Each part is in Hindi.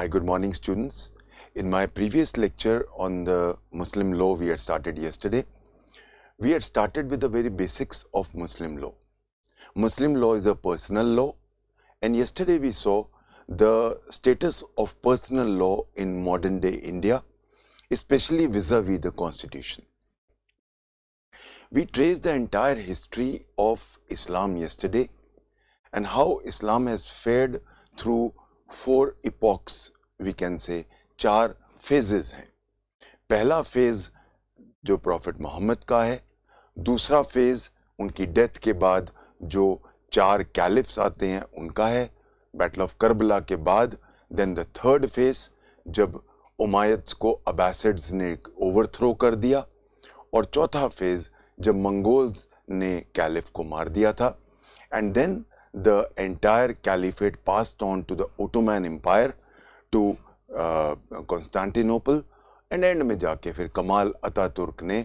Hi, good morning students. In my previous lecture on the Muslim law we had started yesterday, we had started with the very basics of Muslim law. Muslim law is a personal law and yesterday we saw the status of personal law in modern day India, especially vis-a-vis -vis the constitution. We traced the entire history of Islam yesterday and how Islam has fared through four epochs we can say चार फेजेस हैं पहला फेज़ जो प्रॉफिट मोहम्मद का है दूसरा फेज़ उनकी डेथ के बाद जो चार कैलिफ्स आते हैं उनका है बैटल ऑफ करबला के बाद देन द थर्ड फेज़ जब उमायत्स को अबासड्स ने ओवरथ्रो कर दिया और चौथा फेज़ जब मंगोल्स ने कैलिफ को मार दिया था and then the entire caliphate passed on to the Ottoman Empire, to uh, Constantinople and end में जाके फिर कमाल अतातुर्क ने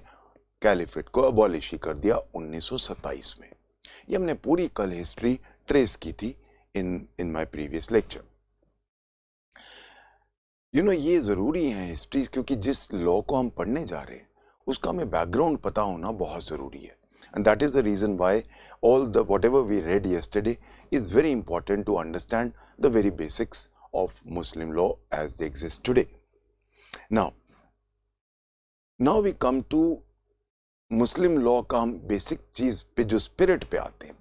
कैलिफेट को अबॉलिश ही कर दिया 1927 में ये हमने पूरी कल हिस्ट्री ट्रेस की थी in in my previous lecture you know ये ज़रूरी है हिस्ट्रीज क्योंकि जिस लॉ को हम पढ़ने जा रहे हैं उसका हमें बैकग्राउंड पता होना बहुत ज़रूरी है and that is the reason why all the whatever we read yesterday is very important to understand the very basics of Muslim law as they exist today. Now, now we come to Muslim law ka basic cheez pe jo spirit pe aate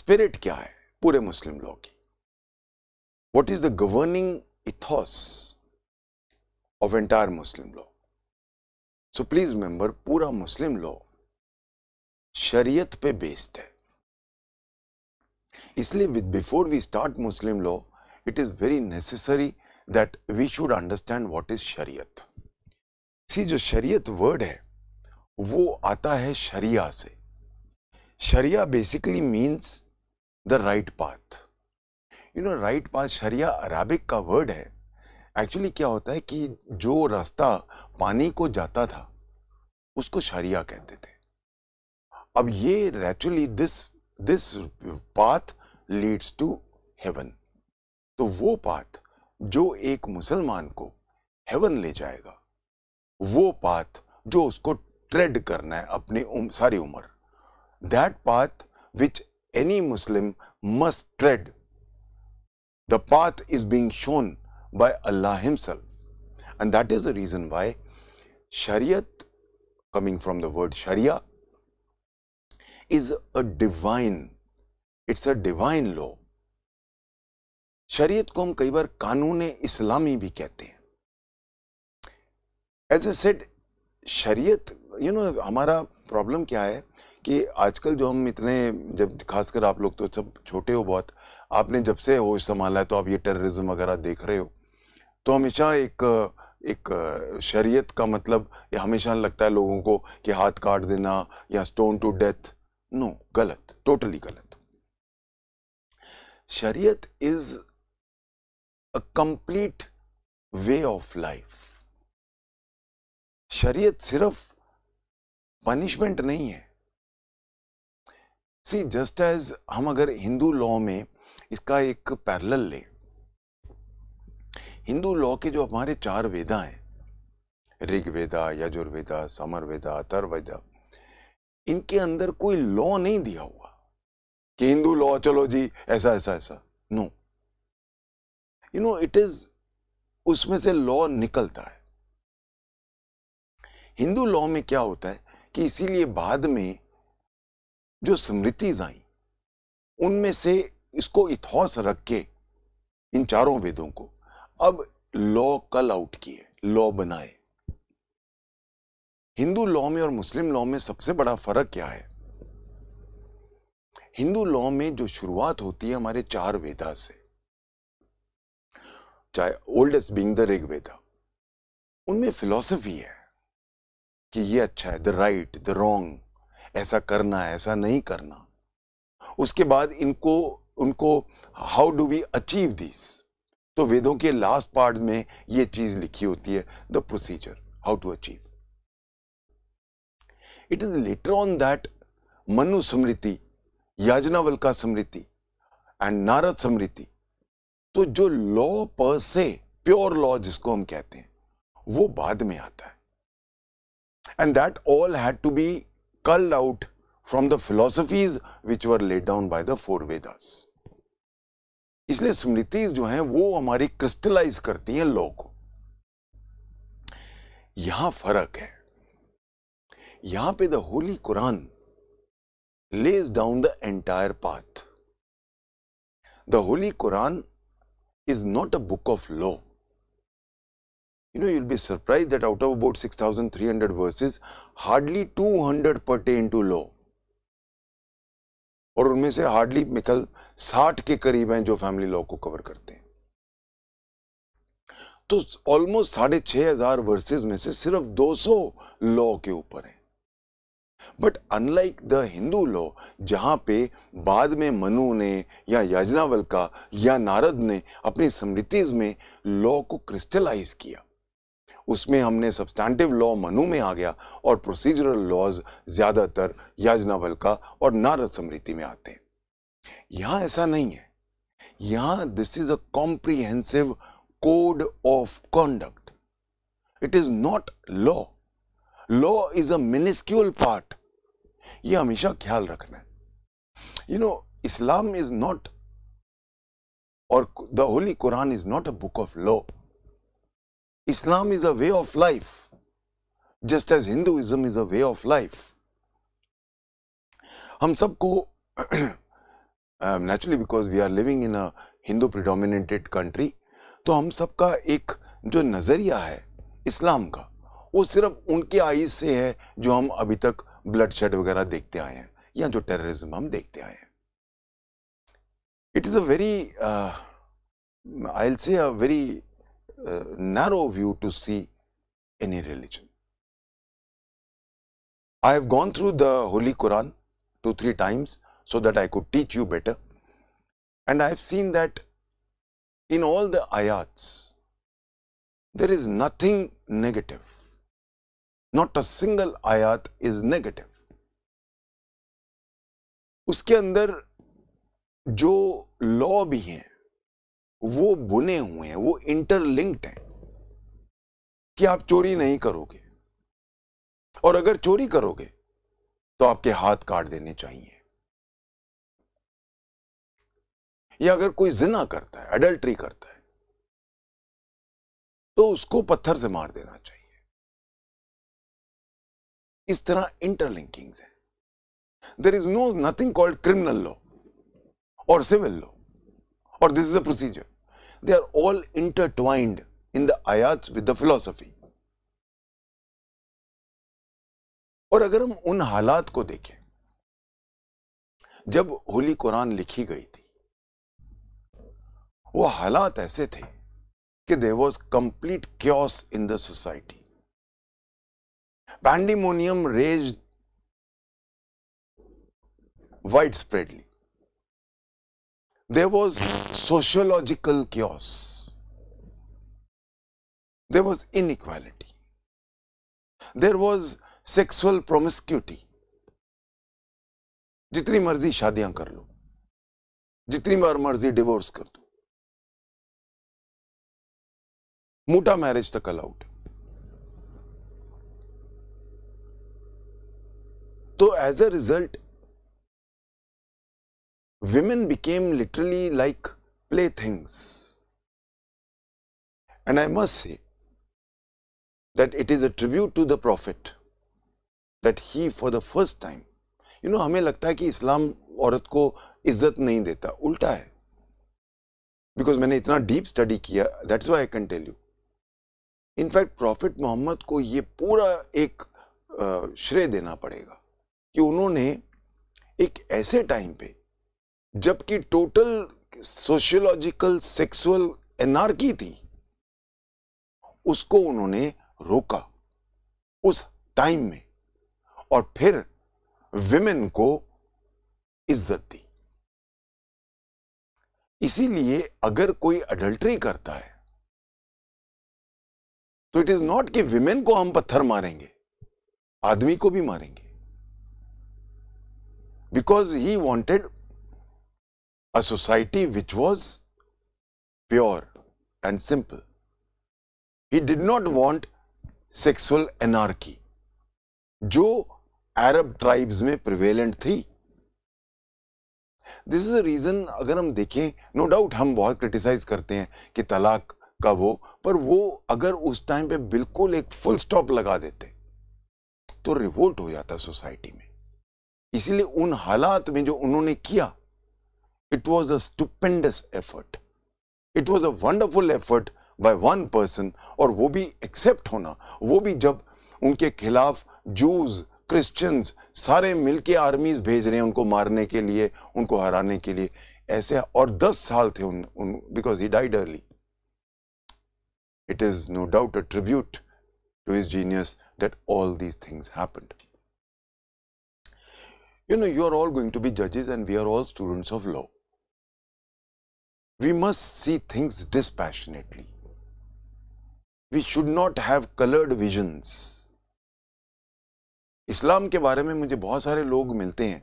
Spirit kya hai Muslim law ki? What is the governing ethos of entire Muslim law? So please remember, pura Muslim law शरीयत पे बेस्ड है इसलिए with before we start Muslim law it is very necessary that we should understand what is Shariat see जो शरीयत वर्ड है वो आता है शरिया से sharia basically means the right path you know right path sharia Arabic का वर्ड है एक्चुअली क्या होता है कि जो रास्ता पानी को जाता था उसको शरिया कहते थे अब ये naturally this this path leads to heaven तो वो पाथ जो एक मुसलमान को हेवन ले जाएगा वो पाथ जो उसको ट्रेड करना है अपनी उम, सारी उम्र that path which any Muslim must tread the path is being shown by Allah himself and that is the reason why Shariat coming from the word sharia is a divine it's a divine law Shariat को हम कई बार कानून इस्लामी भी कहते हैं as I said Shariat you know हमारा प्रॉब्लम क्या है कि आजकल जो हम इतने जब खासकर आप लोग तो सब छोटे हो बहुत आपने जब से होश संभाला है तो आप ये टेररिज्म वगैरह देख रहे हो तो हमेशा एक एक शरीयत का मतलब हमेशा लगता है लोगों को कि हाथ काट देना या स्टोन टू डेथ नो गलत टोटली गलत Shariat is a complete way of life Shariat सिर्फ पनिशमेंट नहीं है सी जस्ट एज हम अगर हिंदू लॉ में इसका एक पैरल ले हिंदू लॉ के जो हमारे चार वेदा हैं ऋग्वेदा यजुर्वेदा समर वेदा अतर्वेदा इनके अंदर कोई लॉ नहीं दिया हुआ कि हिंदू लॉ चलो जी ऐसा ऐसा ऐसा no you know it is उसमें से लॉ निकलता है हिंदू लॉ में क्या होता है कि इसीलिए बाद में जो स्मृतिज आई उनमें से इसको इथॉस रख के इन चारों वेदों को अब लॉ कल आउट किए लॉ बनाए हिंदू लॉ में और मुस्लिम लॉ में सबसे बड़ा फर्क क्या है हिंदू लॉ में जो शुरुआत होती है हमारे चार वेदा से चाहे oldest being the Rig Veda उनमें फिलॉसफी है कि ये अच्छा है द राइट द रोंग ऐसा करना है ऐसा नहीं करना उसके बाद इनको उनको how do we achieve this तो वेदों के लास्ट पार्ट में ये चीज लिखी होती है the procedure how to achieve It is later on that Manu Smriti, Yajnavalka Smriti and Narada Smriti तो जो लॉ पर से प्योर लॉ जिसको हम कहते हैं वो बाद में आता है and that all had to be culled out from the philosophies which were laid down by the four Vedas इसलिए स्मृति जो है वो हमारी क्रिस्टलाइज करती है लॉ को यहां फर्क है यहां पे the holy Quran lays down the entire path the holy Quran is not a book of law you know you'll be surprised that out of about six thousand three hundred verses hardly two hundred टे इन टू लॉ और उनमें से हार्डली मिकल साठ के करीब हैं जो फैमिली लॉ को कवर करते हैं तो ऑलमोस्ट साढ़े छह हजार वर्सेज में से सिर्फ दो सौ लॉ के ऊपर है but unlike the Hindu law जहाँ पे बाद में मनु ने या याजनावल का या नारद ने अपनी स्मृतिज में लॉ को क्रिस्टलाइज किया उसमें हमने सब्सटैंटिव लॉ मनु में आ गया और प्रोसीजरल लॉज ज़्यादातर याजनावल का और नारद स्मृति में आते हैं यहाँ ऐसा नहीं है यहाँ this is a comprehensive code of conduct it is not law law is a miniscule part ये हमेशा ख्याल रखना है you know Islam is not और the holy Quran is not a book of law Islam is a way of life just as Hinduism is a way of life हम सबको naturally because we are living in a Hindu predominated country तो हम सबका एक जो नज़रिया है इस्लाम का वो सिर्फ उनके आईज से है जो हम अभी तक ब्लड शेड वगैरह देखते आए हैं या जो टेररिज्म हम देखते आए हैं it is a very I say a very narrow view to see any religion I have gone through the holy Quran two three times so that I could teach you better and I have seen that in all the आयात्स there is nothing negative not a single आयात इज नेगेटिव उसके अंदर जो लॉ भी हैं वो बुने हुए हैं वो इंटरलिंक्ड हैं कि आप चोरी नहीं करोगे और अगर चोरी करोगे तो आपके हाथ काट देने चाहिए या अगर कोई जिना करता है अडल्ट्री करता है तो उसको पत्थर से मार देना चाहिए इस तरह इंटरलिंकिंग है there is no nothing called criminal law और सिविल लॉ और this is a procedure they are all intertwined in the आयात विद द फिलोसफी और अगर हम उन हालात को देखें जब होली कुरान लिखी गई थी वो हालात ऐसे थे कि there was complete chaos in the society Pandemonium raged widespreadly. There was sociological chaos. There was inequality. There was sexual promiscuity. जितनी मर्जी शादियां कर लो जितनी बार मर्जी डिवोर्स कर दो मोटा मैरिज तक अलाउड है तो as a result women became literally like play things and I must say that it is a tribute to the prophet that he for the first time you know हमें लगता है कि इस्लाम औरत को इज्जत नहीं देता उल्टा है बिकॉज मैंने इतना डीप स्टडी किया that's why I can tell you in fact prophet Mohammed को यह पूरा एक श्रेय देना पड़ेगा कि उन्होंने एक ऐसे टाइम पे जबकि टोटल सोशियोलॉजिकल सेक्सुअल एनार्की थी उसको उन्होंने रोका उस टाइम में और फिर विमेन को इज्जत दी इसीलिए अगर कोई अडल्ट्री करता है तो इट इज नॉट कि विमेन को हम पत्थर मारेंगे आदमी को भी मारेंगे because he wanted a society which was pure and simple. He did not want sexual anarchy जो अरब ट्राइब्स में प्रिवेलेंट थी दिस इज अ रीजन अगर हम देखें नो no डाउट हम बहुत क्रिटिसाइज करते हैं कि तलाक कब हो पर वो अगर उस टाइम पे बिल्कुल एक फुल स्टॉप लगा देते तो रिवोल्ट हो जाता सोसाइटी में इसीलिए उन हालात में जो उन्होंने किया it was a stupendous effort it was a wonderful effort by one person और वो भी एक्सेप्ट होना वो भी जब उनके खिलाफ जूज क्रिश्चियंस सारे मिलके आर्मीज भेज रहे हैं उनको मारने के लिए उनको हराने के लिए ऐसे और दस साल थे उन because he died early it is no doubt a tribute to his genius that all these things happened You know, you are all going to be judges and we are all students of law. We must see things dispassionately. We should not have colored visions. इस्लाम के बारे में मुझे बहुत सारे लोग मिलते हैं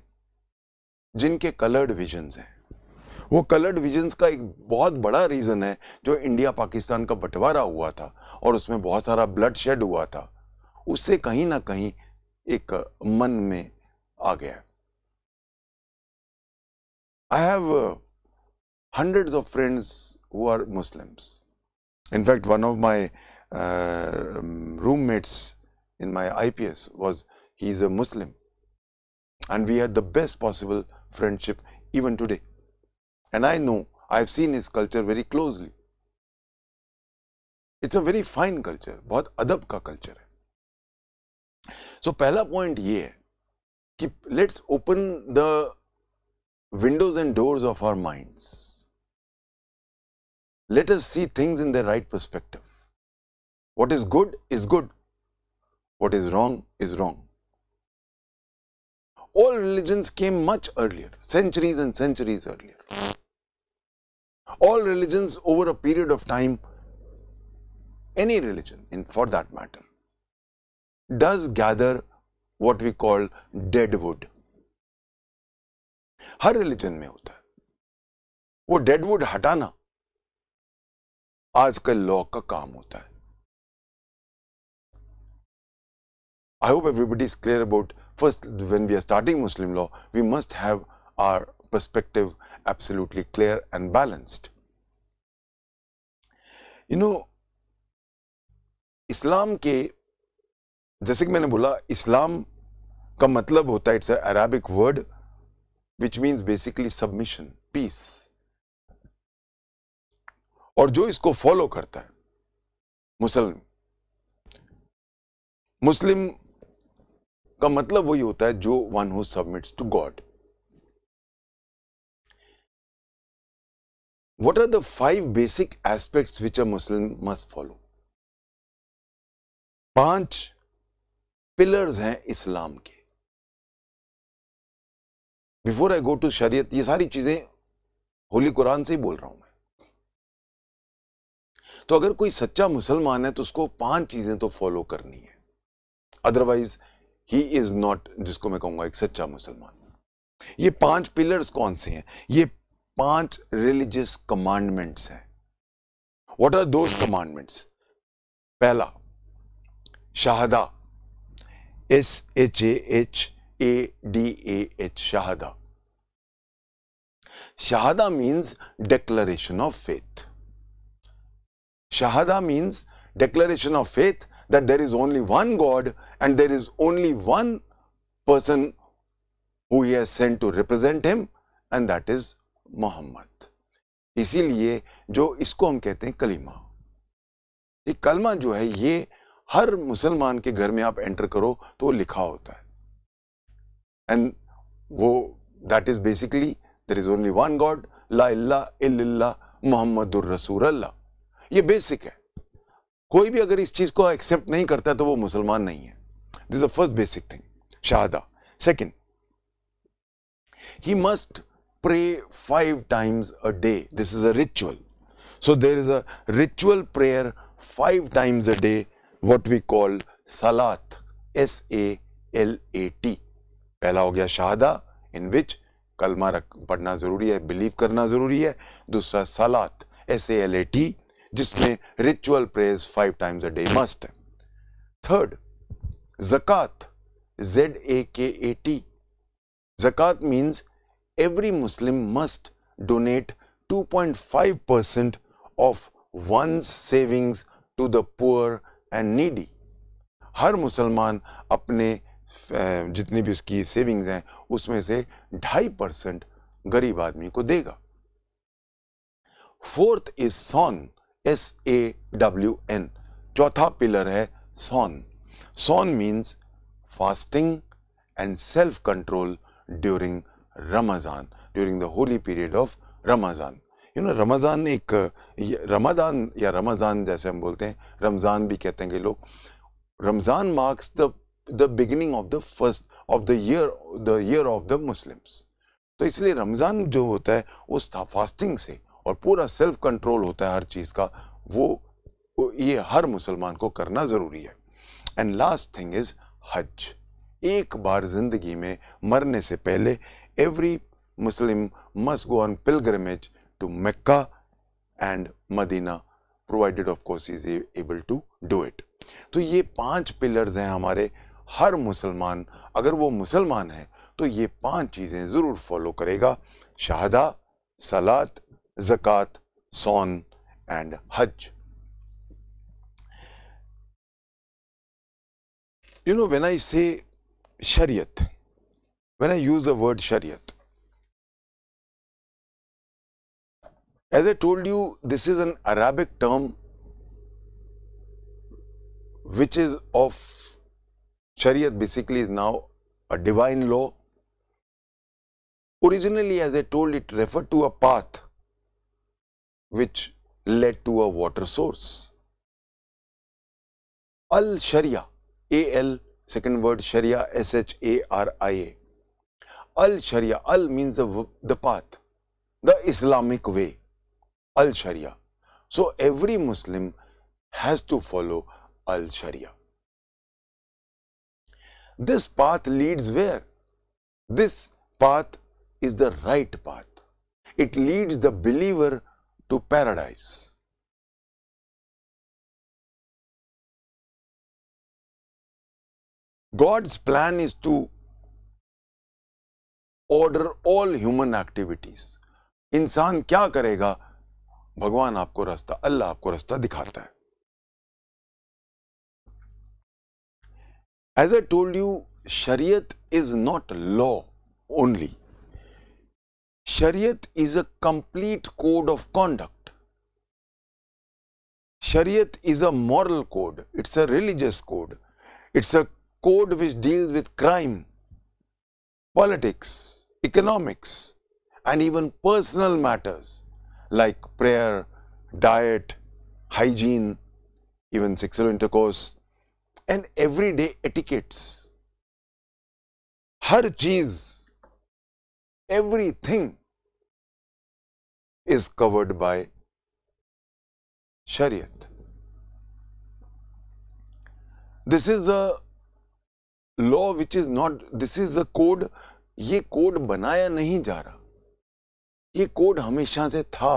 जिनके colored visions hain वो कलर्ड विजन्स का एक बहुत बड़ा रीज़न है जो इंडिया पाकिस्तान का बंटवारा हुआ था और उसमें बहुत सारा ब्लड शेड हुआ था उससे कहीं ना कहीं एक मन में आ गया I have uh, hundreds of friends who are Muslims. In fact, one of my uh, um, roommates in my IPS was, he is a Muslim. And we had the best possible friendship even today. And I know, I have seen his culture very closely. It's a very fine culture, बहुत अदब का culture है so, पहला point ये है कि let's open the windows and doors of our minds. Let us see things in their right perspective. What is good is good. What is wrong is wrong. All religions came much earlier, centuries and centuries earlier. All religions over a period of time, any religion in for that matter, does gather what we call dead wood. हर रिलीजन में होता है वो डेडवुड हटाना आजकल लॉ का काम होता है I hope everybody is clear about first when we are starting Muslim law we must have our perspective absolutely clear and balanced you know इस्लाम के जैसे कि मैंने बोला इस्लाम का मतलब होता है it's Arabic word which means basically submission peace और जो इसको फॉलो करता है मुसलिम मुस्लिम का मतलब वही होता है जो one who submits to God what are the five basic aspect which a Muslim must follow पांच पिलर्स हैं इस्लाम के बिफोर आई गो टू शरीयत ये सारी चीज़ें होली कुरान से ही बोल रहा हूं मैं तो अगर कोई सच्चा मुसलमान है तो उसको पांच चीज़ें तो फॉलो करनी है अदरवाइज ही इज़ नॉट जिसको मैं कहूंगा एक सच्चा मुसलमान ये पांच पिलर्स कौन से हैं ये पांच रिलीजियस कमांडमेंट्स हैं व्हाट आर दोज कमांडमेंट्स पहला shahada S H A H A D A H shahada Shahada means declaration of faith. Shahada means declaration of faith that there is only one God and there is only one person who he has sent to represent him and that is muhammad इसीलिए जो इसको हम कहते हैं कलीमा ये कलमा जो है ये हर मुसलमान के घर में आप एंटर करो तो वो लिखा होता है एंड वो that is basically there is only one God ला मोहम्मद रसूल ये बेसिक है कोई भी अगर इस चीज़ को एक्सेप्ट नहीं करता तो वो मुसलमान नहीं है this a first basic thing shahada second he must pray five times a day this is a ritual so there is a ritual prayer five times a day what we call salat S A L A T पहला हो गया शहादा इन विच कलमा रख पढ़ना ज़रूरी है बिलीव करना ज़रूरी है दूसरा salat S A L A T जिसमें ritual prays five times a day must है third zakat Z A K A T zakat means every Muslim must donate 2.5% of one savings to the poor and needy हर मुसलमान अपने जितनी भी उसकी सेविंग्स हैं उसमें से ढाई परसेंट गरीब आदमी को देगा fourth is sawm S A W N चौथा पिलर है sawm sawm means fasting and self control during Ramzan during the holy period of Ramzan you know Ramzan एक रमजान या रमज़ान जैसे हम बोलते हैं रमज़ान भी कहते हैं कि लोग Ramzan marks the the beginning of the first of the year the year of the Muslims तो इसलिए रमज़ान जो होता है उस फास्टिंग से और पूरा सेल्फ कंट्रोल होता है हर चीज़ का वो ये हर मुसलमान को करना ज़रूरी है एंड लास्ट थिंग इज़ हज एक बार ज़िंदगी में मरने से पहले every Muslim must go on pilgrimage to Mecca and Medina provided of course is able to do it तो ये पांच पिलर्स हैं हमारे हर मुसलमान अगर वो मुसलमान है तो ये पांच चीज़ें ज़रूर फॉलो करेगा shahada salat zakat sawm and hajj you know when I say Shariat when I use the word Shariat as I told you this is an Arabic term which is of Shariat basically is now a divine law. Originally, as I told, it referred to a path which led to a water source. Al Sharia, A L, second word Sharia, S H A R I A. Al Sharia, Al means the, the path, the Islamic way. Al Sharia. So, every Muslim has to follow Al Sharia. This path leads where? This path is the right path. It leads the believer to paradise. God's plan is to order all human activities. इंसान क्या करेगा भगवान आपको रास्ता अल्लाह आपको रास्ता दिखाता है As I told you, Shariat is not law only. Shariat is a complete code of conduct. Shariat is a moral code, it's a religious code, it's a code which deals with crime, politics, economics, and even personal matters like prayer, diet, hygiene, even sexual intercourse, and everyday etiquettes हर चीज everything is covered by Shariat this is a law which is not this is a code ये कोड बनाया नहीं जा रहा ये कोड हमेशा से था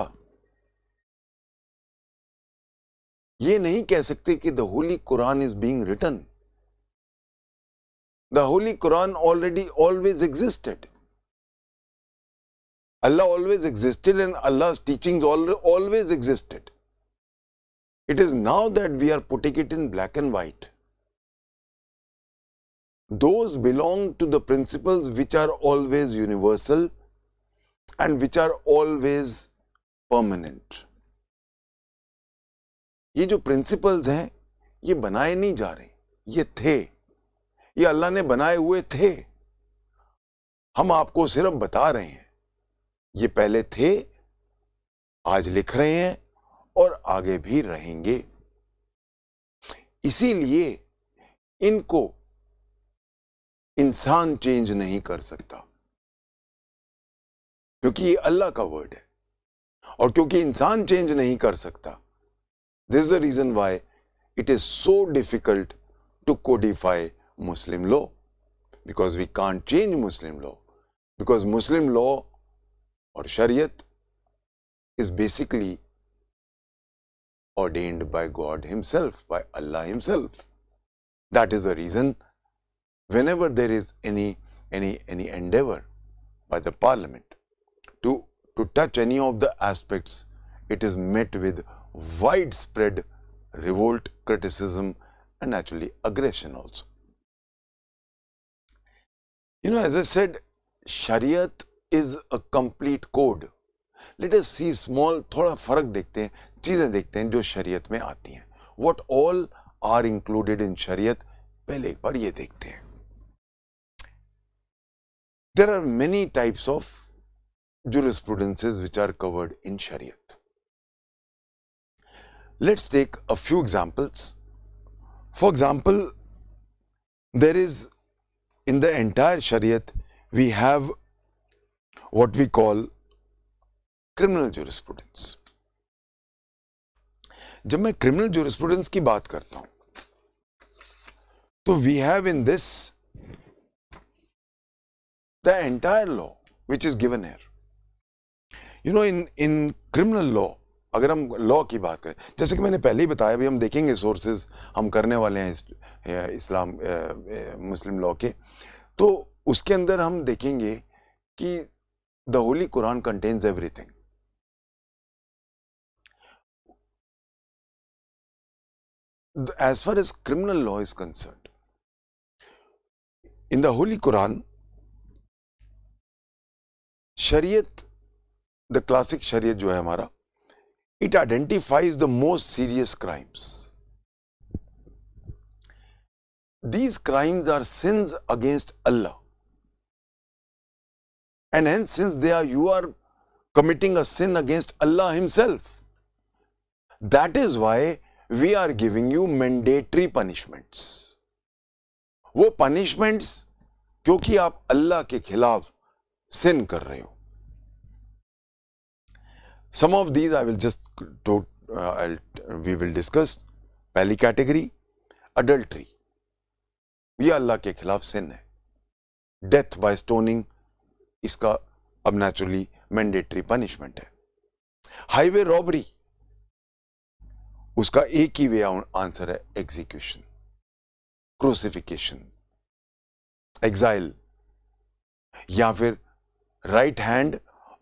ये नहीं कह सकते कि the holy Quran is being written the holy Quran already always Allah always existed and Allah's teachings always existed. It is now that we are putting it in black and white. Those belong to the principles which are always universal and which are always permanent. ये जो प्रिंसिपल्स हैं ये बनाए नहीं जा रहे ये थे ये अल्लाह ने बनाए हुए थे हम आपको सिर्फ बता रहे हैं ये पहले थे आज लिख रहे हैं और आगे भी रहेंगे इसीलिए इनको इंसान चेंज नहीं कर सकता क्योंकि ये अल्लाह का वर्ड है और क्योंकि इंसान चेंज नहीं कर सकता This is the reason why it is so difficult to codify Muslim law because we can't change Muslim law because Muslim law or Shariat is basically ordained by God himself, by Allah himself. That is the reason whenever there is any, any, any endeavor by the parliament to, to touch any of the aspects, it is met with widespread revolt, criticism, and actually aggression also. You know, as I said, Shariat is a complete code. Let us see small, thoda farak dekhte hain, चीज़ें dekhte hain jo Shariat mein aati hain. What all are included in Shariat? Pehle ek baar ye dekhte hain. There are many types of jurisprudences which are covered in Shariat. Let's take a few examples. For example, there is in the entire Shariat, we have what we call criminal jurisprudence. जब मैं criminal jurisprudence की बात करता हूं तो we have in this the entire law which is given here. You know, in, in criminal law, अगर हम लॉ की बात करें जैसे कि मैंने पहले ही बताया अभी हम देखेंगे सोर्सेज हम करने वाले हैं इस्लाम मुस्लिम लॉ के तो उसके अंदर हम देखेंगे कि the holy Quran contains everything as far as criminal law is concern in the holy Quran Shariat the classic शरीयत जो है हमारा It identifies the most serious crimes. These crimes are sins against Allah. And hence, since they are, you are committing a sin against Allah Himself. That is why we are giving you mandatory punishments. वो punishments क्योंकि आप अल्लाह के खिलाफ sin कर Some of these I will just to, uh, we will discuss. पहली कैटेगरी अडल्ट्री यह अल्लाह के खिलाफ सिन है डेथ बाय स्टोनिंग इसका अब नेचुरली मैंडेटरी पनिशमेंट है हाईवे रॉबरी उसका एक ही वे आंसर है एग्जीक्यूशन क्रूसिफिकेशन एग्जाइल या फिर राइट हैंड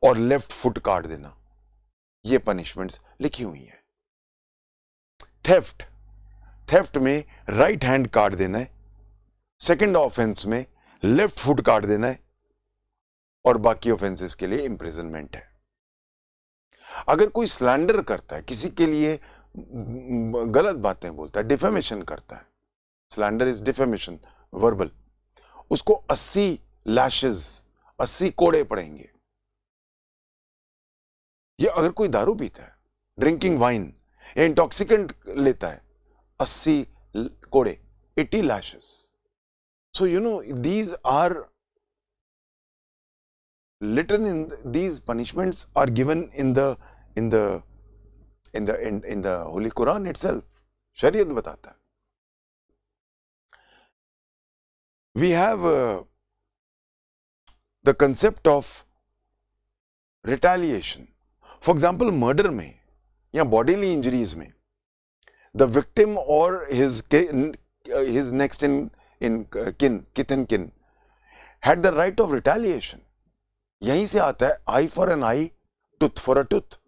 और लेफ्ट फुट काट देना ये पनिशमेंट्स लिखी हुई हैं थेफ्ट थेफ्ट में राइट हैंड काट देना है सेकंड ऑफेंस में लेफ्ट फुट काट देना है और बाकी ऑफेंसेस के लिए इंप्रिजनमेंट है अगर कोई स्लैंडर करता है किसी के लिए गलत बातें बोलता है डिफेमेशन करता है स्लैंडर इज डिफेमेशन वर्बल उसको 80 लैशेस 80 कोड़े पड़ेंगे ये अगर कोई दारू पीता है ड्रिंकिंग वाइन hmm. या इंटॉक्सिकेंट लेता है अस्सी कोड़े eighty lashes so you know these are written in these punishment are given in the in the in the in in the holy Quran itself शरीय बताता है we have the concept of retaliation for example murder में या बॉडीली इंजरीज में द विक्टिम और his his next in in kin kith and kin had the right of retaliation यहीं से आता है eye for an eye tooth for a tooth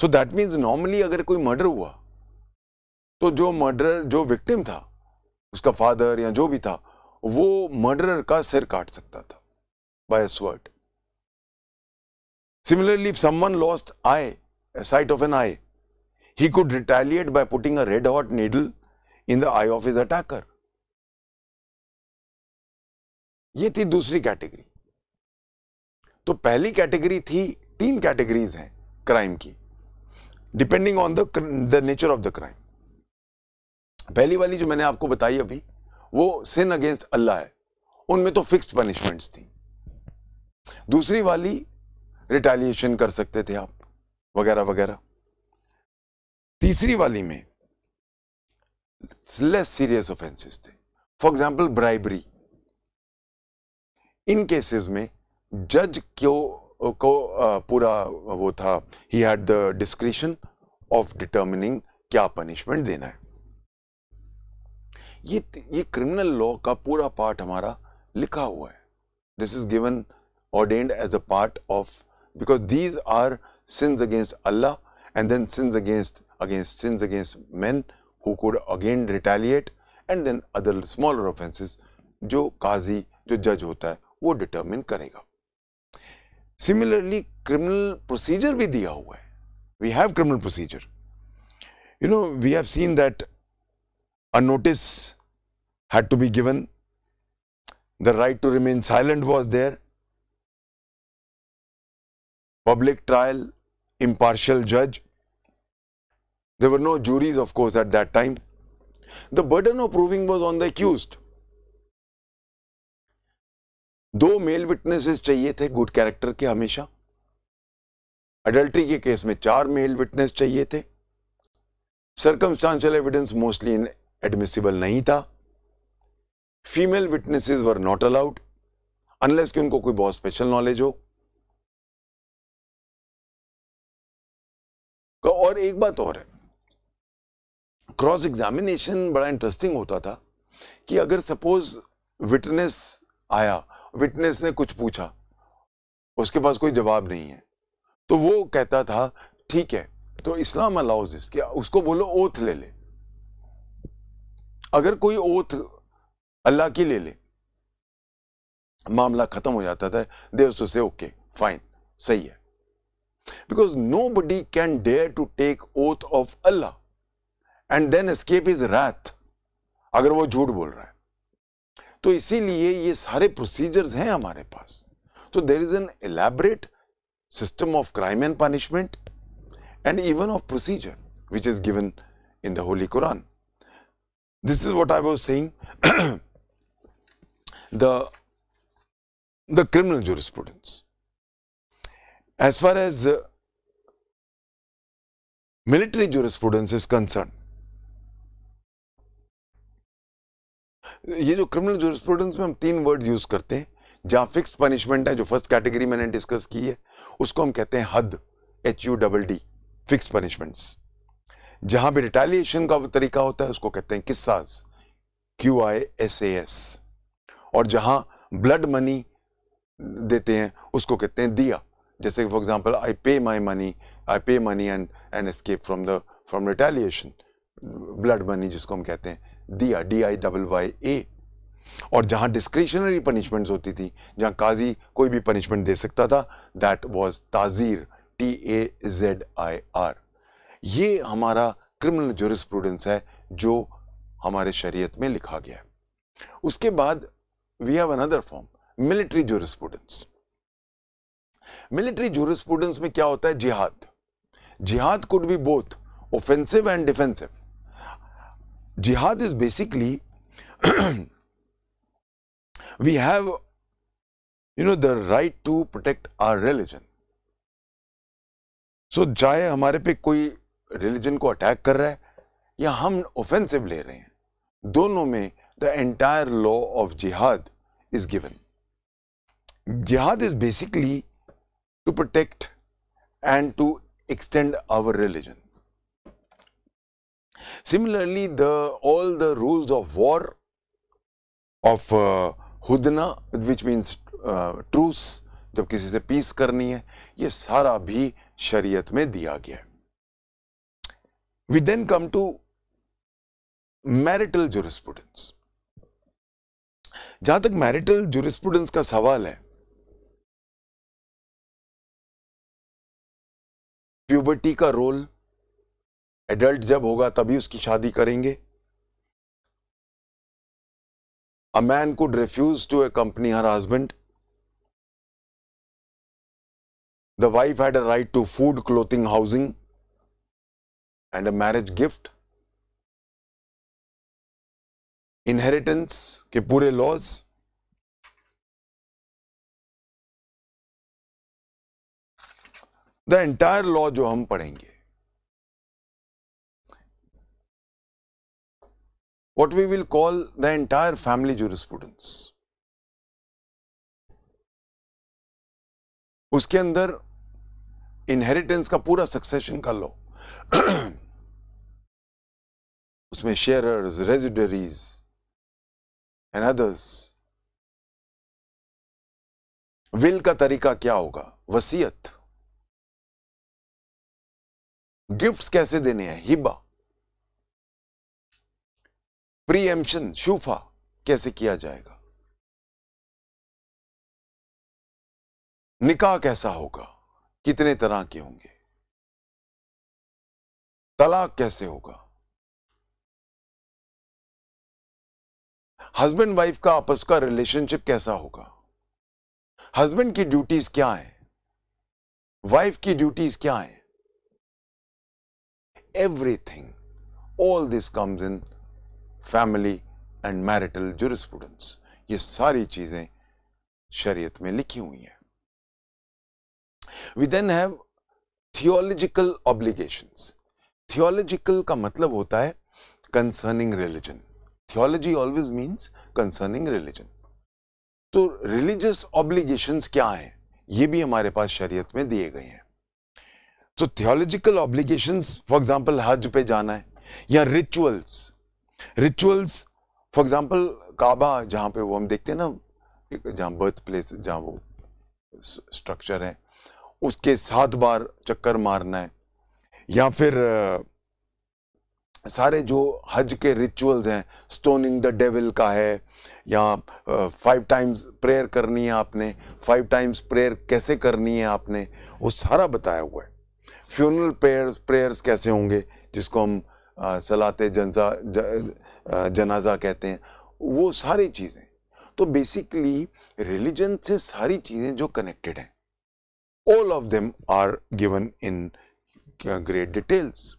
so that means normally अगर कोई मर्डर हुआ तो जो मर्डर जो विक्टिम था उसका फादर या जो भी था वो मर्डरर का सिर काट सकता था by sword Similarly, if someone lost eye, a sight of an eye, he could retaliate by putting a red hot needle in the eye of his attacker. ये थी दूसरी कैटेगरी तो पहली कैटेगरी थी तीन कैटेगरीज हैं क्राइम की depending on the the nature of the crime पहली वाली जो मैंने आपको बताई अभी वो सिन अगेंस्ट अल्लाह है उनमें तो फिक्स्ड पनिशमेंट्स थी दूसरी वाली रिटेलिएशन कर सकते थे आप वगैरह वगैरह तीसरी वाली में लेस सीरियस ऑफेंसेस थे for example bribery in cases में जज क्यों को पूरा वो था ही had the discretion of determining क्या पनिशमेंट देना है ये ये क्रिमिनल लॉ का पूरा पार्ट हमारा लिखा हुआ है this is given ordained as a part of because these are sins against Allah and then sins against against sins against men who could again retaliate and then other smaller offenses जो qazi जो judge, होता है determine? डिटरमिन करेगा सिमिलरली क्रिमिनल प्रोसीजर भी दिया हुआ है we have you know we have seen that a notice had to be given the right to remain silent was there public trial, impartial judge. There were no juries, of course, at that time. The burden of proving was on the accused. दो मेल विटनेसेस चाहिए थे गुड कैरेक्टर के हमेशा अडल्ट्री के केस में चार मेल विटनेस चाहिए थे circumstantial evidence mostly inadmissible नहीं था female witnesses were not allowed unless कि उनको कोई बहुत स्पेशल नॉलेज हो और एक बात और है क्रॉस एग्जामिनेशन बड़ा इंटरेस्टिंग होता था कि अगर सपोज विटनेस आया विटनेस ने कुछ पूछा उसके पास कोई जवाब नहीं है तो वो कहता था ठीक है तो इस्लाम अलाउज इस कि उसको बोलो ओथ ले ले अगर कोई ओथ अल्लाह की ले ले मामला खत्म हो जाता था देव से ओके फाइन सही है because nobody can dare to take oath of Allah and then escape his wrath अगर वो झूठ बोल रहा है तो इसीलिए ये सारे प्रोसीजर्स हैं हमारे पास तो there is an elaborate system of crime and punishment and even of procedure which is given in the holy Quran this is what I was seeing the the criminal jurisprudence As far as uh, military jurisprudence is concerned, ये जो क्रिमिनल जोरिस्प्रूडेंस में हम तीन वर्ड्स यूज करते हैं जहां फिक्स्ड पनिशमेंट है जो फर्स्ट कैटेगरी मैंने डिस्कस की है उसको हम कहते हैं हद H U double D fix punishments जहां भी रिटेलिएशन का तरीका होता है उसको कहते हैं किस्सा Q I S A S और जहां ब्लड मनी देते हैं उसको कहते हैं दिया जैसे फॉर एग्जाम्पल आई पे माई money I pay money and and escape from the from retaliation blood money जिसको हम कहते हैं दिया D I double Y A और जहाँ डिस्क्रिशनरी पनिशमेंट्स होती थी जहाँ काजी कोई भी पनिशमेंट दे सकता था दैट वॉज ताजीर T A Z I R ये हमारा क्रिमिनल प्रूडेंस है जो हमारे शरीयत में लिखा गया है उसके बाद we have another form military prudence military jurisprudence में क्या होता है jihad jihad could be both offensive and defensive jihad is basically we have you know the right to protect our religion so चाहे हमारे पे कोई रिलीजन को अटैक कर रहा है या हम ऑफेंसिव ले रहे हैं दोनों में the entire law of jihad is given jihad is basically to protect and to extend our religion. Similarly, the all the rules of war, of uh, hudna, which means uh, truce, jab kisi se peace karni hai ye sara bhi shariat mein diya gaya we then come to to marital jurisprudence जहां तक मैरिटल जुरिस्प्रूडेंस का सवाल है प्यूबर्टी का रोल एडल्ट जब होगा तभी उसकी शादी करेंगे a man could refuse to accompany her husband the wife had a right to food clothing housing and a marriage gift inheritance के पूरे लॉज द एंटायर लॉ जो हम पढ़ेंगे we will call the entire family jurisprudence उसके अंदर इनहेरिटेंस का पूरा सक्सेशन का लॉ उसमें sharers residuaries and others will का तरीका क्या होगा वसीयत गिफ्ट्स कैसे देने हैं हिबा प्रीएम्पशन शूफा कैसे किया जाएगा निकाह कैसा होगा कितने तरह के होंगे तलाक कैसे होगा हस्बैंड वाइफ का आपस का रिलेशनशिप कैसा होगा हस्बैंड की ड्यूटीज क्या है वाइफ की ड्यूटीज क्या है everything. All this comes in family and marital jurisprudence. ये सारी चीज़ें शरीयत में लिखी हुई हैं we then have theological obligations theological का मतलब होता है concerning religion theology always means concerning religion तो रिलीजियस ऑब्लिगेशंस क्या हैं ये भी हमारे पास शरीयत में दिए गए हैं so theological obligations for example हज पे जाना है या rituals rituals for example Kaaba जहाँ पे वो हम देखते हैं ना जहाँ बर्थ प्लेस जहाँ वो स्ट्रक्चर है उसके सात बार चक्कर मारना है या फिर सारे जो हज के रिचुअल्स हैं स्टोनिंग द डेविल का है या फाइव टाइम्स प्रेयर करनी है आपने फाइव टाइम्स प्रेयर कैसे करनी है आपने वो सारा बताया हुआ है फ्यूनल प्रेयर्स प्रेयर्स कैसे होंगे जिसको हम सलात जनजा जनाजा कहते हैं वो सारी चीज़ें तो बेसिकली रिलीजन से सारी चीज़ें जो कनेक्टेड हैं all of them are given in great details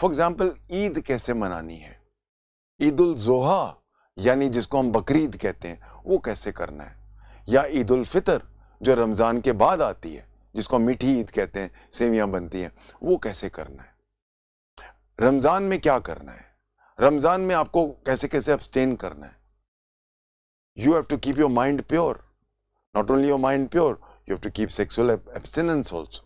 for example Eid कैसे मनानी है ईद उल जोहा यानी जिसको हम बकरीद कहते हैं वो कैसे करना है या ईद उल फितर जो रमज़ान के बाद आती है जिसको मीठी ईद कहते हैं सेवियाँ बनती हैं वो कैसे करना है रमज़ान में क्या करना है रमज़ान में आपको कैसे कैसे abstain करना है you have to keep your mind pure not only your mind pure you have to keep sexual abstinence also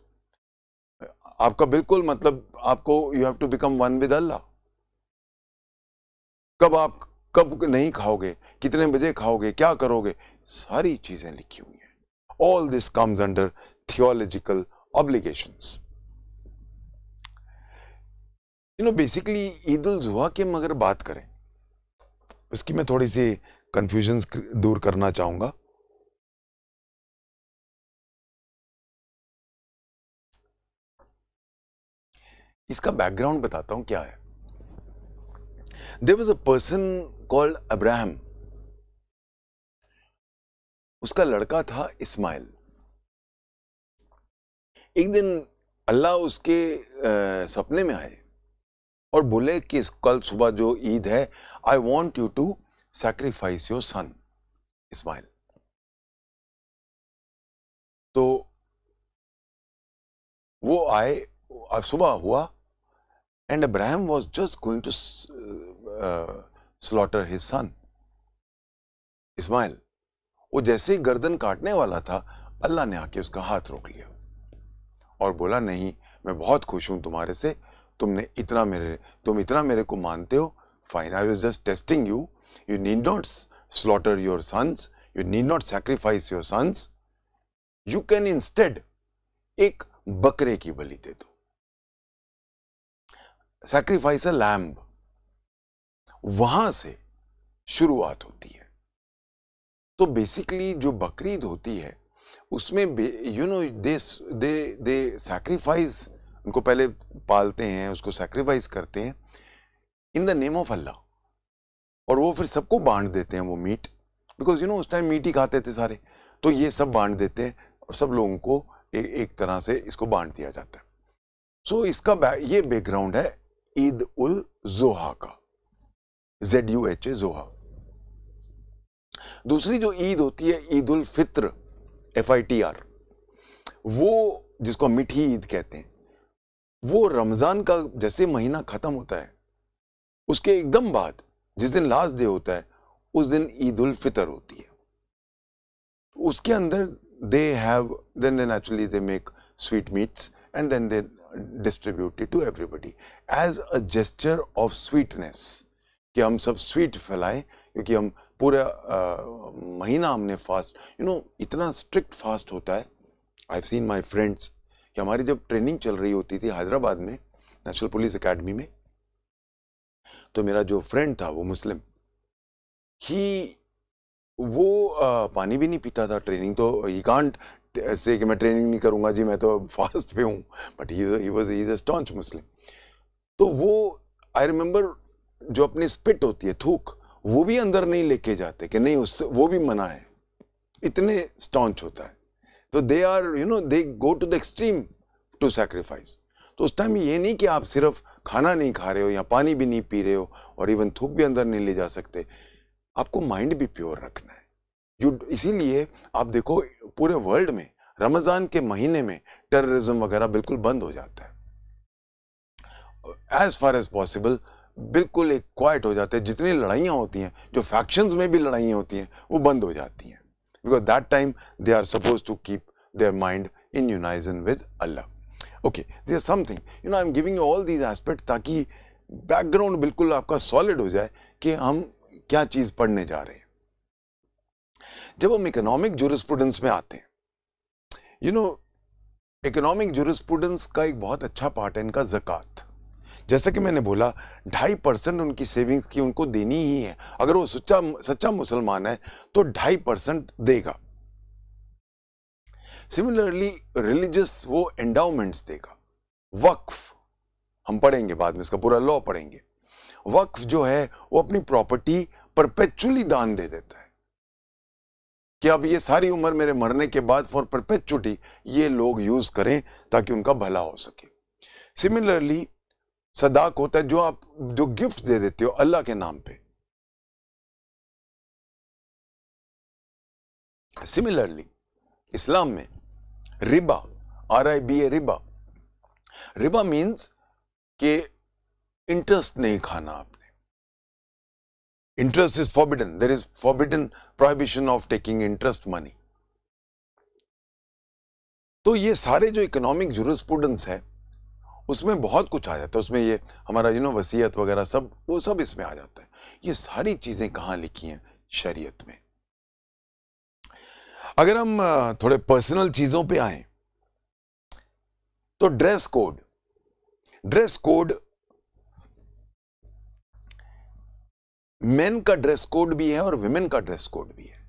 आपका बिल्कुल मतलब आपको you have to become one with Allah कब आप कब नहीं खाओगे कितने बजे खाओगे क्या करोगे सारी चीजें लिखी हुई हैं all this comes under theological obligations. You know basically Eid ul Zuha की हम अगर बात करें उसकी मैं थोड़ी सी कन्फ्यूजन दूर करना चाहूंगा इसका बैकग्राउंड बताता हूं क्या है there was a person called Abraham उसका लड़का था इस्माइल एक दिन अल्लाह उसके आ, सपने में आए और बोले कि कल सुबह जो ईद है I want you to sacrifice your son Ismail तो वो आए सुबह हुआ and Abraham was just going to slaughter his son Ismail वो जैसे ही गर्दन काटने वाला था अल्लाह ने आके उसका हाथ रोक लिया और बोला नहीं मैं बहुत खुश हूँ तुम्हारे से तुमने इतना मेरे तुम इतना मेरे को मानते हो fine I was just testing you you need not slaughter your sons you need not sacrifice your sons you can instead एक बकरे की बलि दे दो सेक्रीफाइस अ लैम्ब वहां से शुरुआत होती है तो बेसिकली जो बकरीद होती है उसमें you know they they they sacrifice उनको पहले पालते हैं उसको सैक्रिफाइस करते हैं in the name of Allah और वो फिर सबको बांट देते हैं वो मीट बिकॉज यू नो उस टाइम मीट ही खाते थे सारे तो ये सब बांट देते हैं और सब लोगों को ए, एक तरह से इसको बांट दिया जाता है सो so, इसका ये बैकग्राउंड है ईद उल जोहा का जेड यू एच ए जोहा दूसरी जो ईद होती है Eid ul Fitr F I T R वो जिसको मीठी ईद कहते हैं वो रमज़ान का जैसे महीना ख़त्म होता है उसके एकदम बाद जिस दिन लास्ट डे होता है उस दिन ईद उल फितर होती है तो उसके अंदर they have then they naturally they make sweet meats and then they distribute to everybody as a gesture of sweetness कि हम सब स्वीट फैलाएं क्योंकि हम पूरा महीना हमने फास्ट यू नो इतना स्ट्रिक्ट फास्ट होता है I have seen my friends कि हमारी जब ट्रेनिंग चल रही होती थी हैदराबाद में नेशनल पुलिस अकेडमी में तो मेरा जो फ्रेंड था वो मुस्लिम ही वो आ, पानी भी नहीं पीता था ट्रेनिंग तो ही कांट से कि मैं ट्रेनिंग नहीं करूँगा जी मैं तो फास्ट पे हूँ but he was is a staunch Muslim तो वो आई रिमेंबर जो अपनी स्पिट होती है थूक वो भी अंदर नहीं लेके जाते कि नहीं उससे वो भी मना है इतने स्टॉन्च होता है तो they are you know they go to the extreme to sacrifice तो उस टाइम ये नहीं कि आप सिर्फ खाना नहीं खा रहे हो या पानी भी नहीं पी रहे हो और इवन थूक भी अंदर नहीं ले जा सकते आपको माइंड भी प्योर रखना है यू इसीलिए आप देखो पूरे वर्ल्ड में रमज़ान के महीने में टेररिज्म वगैरह बिल्कुल बंद हो जाता है एज फार एज पॉसिबल बिल्कुल एक क्वाइट हो जाते हैं जितनी लड़ाइयाँ होती हैं जो फैक्शंस में भी लड़ाइयाँ होती हैं वो बंद हो जाती हैं because that time they are suppose to keep their mind in unison with Allah okay they something you know I am giving all these aspect ताकि बैकग्राउंड बिल्कुल आपका सॉलिड हो जाए कि हम क्या चीज़ पढ़ने जा रहे हैं जब हम इकोनॉमिक जूरिस्प्रूडेंस में आते हैं यू नो इकोनॉमिक जुरिस्पूडेंस का एक बहुत अच्छा पार्ट है इनका जक़ात जैसा कि मैंने बोला ढाई परसेंट उनकी सेविंग्स की उनको देनी ही है अगर वो सच्चा सच्चा मुसलमान है तो ढाई परसेंट देगा सिमिलरली रिलीजियस वो एंडाउमेंट्स देगा वक्फ हम पढ़ेंगे बाद में इसका पूरा लॉ पढ़ेंगे वक्फ जो है वो अपनी प्रॉपर्टी परपेचुअली दान दे देता है कि अब ये सारी उम्र मेरे मरने के बाद फॉर परपेचुटी ये लोग यूज करें ताकि उनका भला हो सके सिमिलरली सदाक होता है जो आप जो गिफ्ट दे देते हो अल्लाह के नाम पे सिमिलरली इस्लाम में रिबा आर आई बी ए रिबा रिबा मीन्स के इंटरेस्ट नहीं खाना आपने interest is forbidden there is forbidden prohibition of taking interest money तो ये सारे जो इकोनॉमिक जूरिस्पूडेंस है उसमें बहुत कुछ आ जाता है उसमें ये हमारा यू नो वसीयत वगैरह सब वो सब इसमें आ जाता है ये सारी चीज़ें कहाँ लिखी हैं शरीयत में अगर हम थोड़े पर्सनल चीज़ों पे आए तो dress code dress code men का ड्रेस कोड भी है और वुमेन का ड्रेस कोड भी है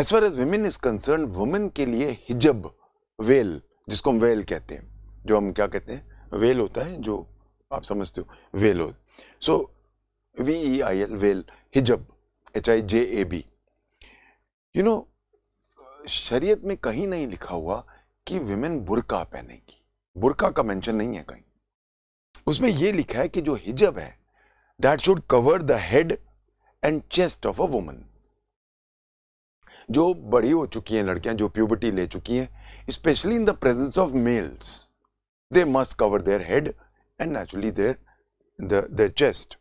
as far as women is concern women के लिए हिजब वेल जिसको हम वेल कहते हैं जो हम क्या कहते हैं वेल होता है जो आप समझते हो वेल हो so V E I L veil hijab H I J A B you know शरीयत में कहीं नहीं लिखा हुआ कि विमेन बुरका पहनेगी बुरका का मेंशन नहीं है कहीं उसमें यह लिखा है कि जो हिजब है that should cover the head and chest of a woman जो बड़ी हो चुकी हैं लड़कियां जो प्यूबर्टी ले चुकी हैं specially in the presence of males they must cover their head and naturally their, the, their chest.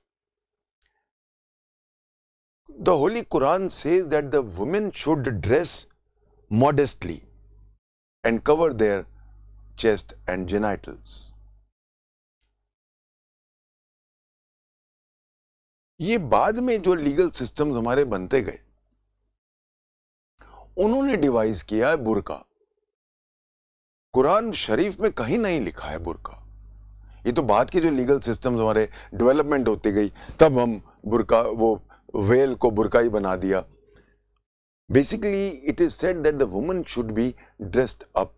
The Holy Quran says that the women should dress modestly and cover their chest and genitals. ये बाद में जो लीगल सिस्टम्स हमारे बनते गए उन्होंने डिवाइस किया है बुरका कुरान शरीफ में कहीं नहीं लिखा है बुरका ये तो बाद के जो लीगल सिस्टम्स हमारे डेवलपमेंट होती गई तब हम बुरका वो वेल को बुरका ही बना दिया basically it is said that the woman should be dressed up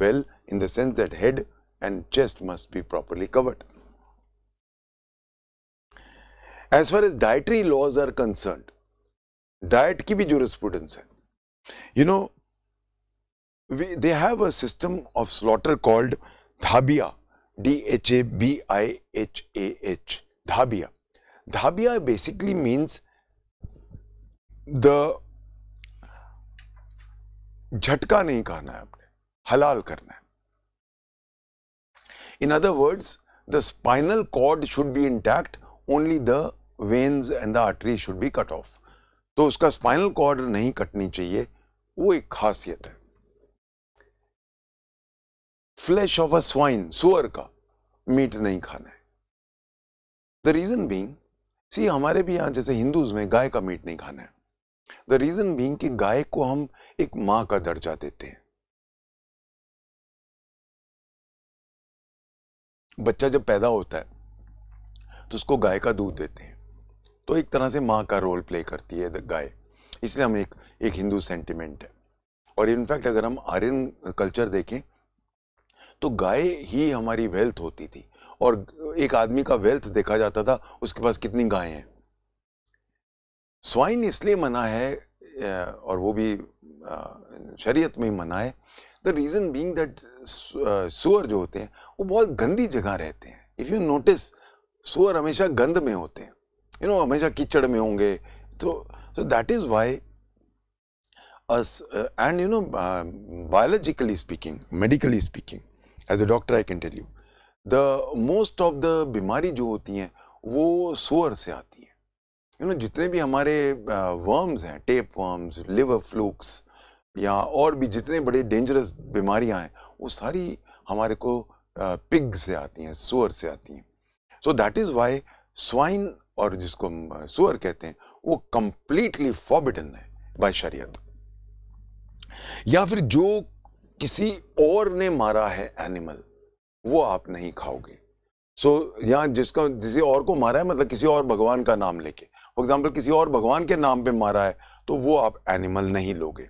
well in the sense that head and chest must be properly covered as far as dietary laws are concern diet की भी जो है you you know know, we, they have a system of slaughter called Dhabia, D-H-A-B-I-H-A-H, Dhabia. Dhabia basically means the झटका नहीं करना है आपने हलाल करना है In other words, the spinal cord should be intact, only the veins and the artery should be cut off. तो उसका spinal cord नहीं कटनी चाहिए वो एक खासियत है फ्लैश ऑफ अ स्वाइन सुअर का मीट नहीं खाना है द रीज़न बींग सी हमारे भी यहाँ जैसे हिंदूज में गाय का मीट नहीं खाना है द रीज़न बींग कि गाय को हम एक माँ का दर्जा देते हैं बच्चा जब पैदा होता है तो उसको गाय का दूध देते हैं तो एक तरह से माँ का रोल प्ले करती है गाय इसलिए हम एक एक हिंदू सेंटिमेंट है और इनफैक्ट अगर हम आर्यन कल्चर देखें तो गाय ही हमारी वेल्थ होती थी और एक आदमी का वेल्थ देखा जाता था उसके पास कितनी गायें हैं स्वाइन इसलिए मना है और वो भी शरीयत में ही मना है द रीज़न बीइंग दैट सुअर जो होते हैं वो बहुत गंदी जगह रहते हैं इफ़ यू नोटिस सुअर हमेशा गंद में होते हैं यू नो हमेशा कीचड़ में होंगे तो so that is why and you know biologically speaking medically speaking as a doctor I can tell you the most of the बीमारी जो होती हैं वो सोअर से आती हैं यू नो जितने भी हमारे वर्म्स हैं टेप वर्म्स लिवर फ्लूक्स या और भी जितने बड़े डेंजरस बीमारियां हैं वो सारी हमारे को पिग से आती हैं सुअर से आती हैं so that is why swine और जिसको हम सुअर कहते हैं वो कंप्लीटली फॉबिडन है बाय शरीयत या फिर जो किसी और ने मारा है एनिमल वो आप नहीं खाओगे सो so, यहाँ जिसका जिसे और को मारा है मतलब किसी और भगवान का नाम लेके फॉर एग्जाम्पल किसी और भगवान के नाम पे मारा है तो वो आप एनिमल नहीं लोगे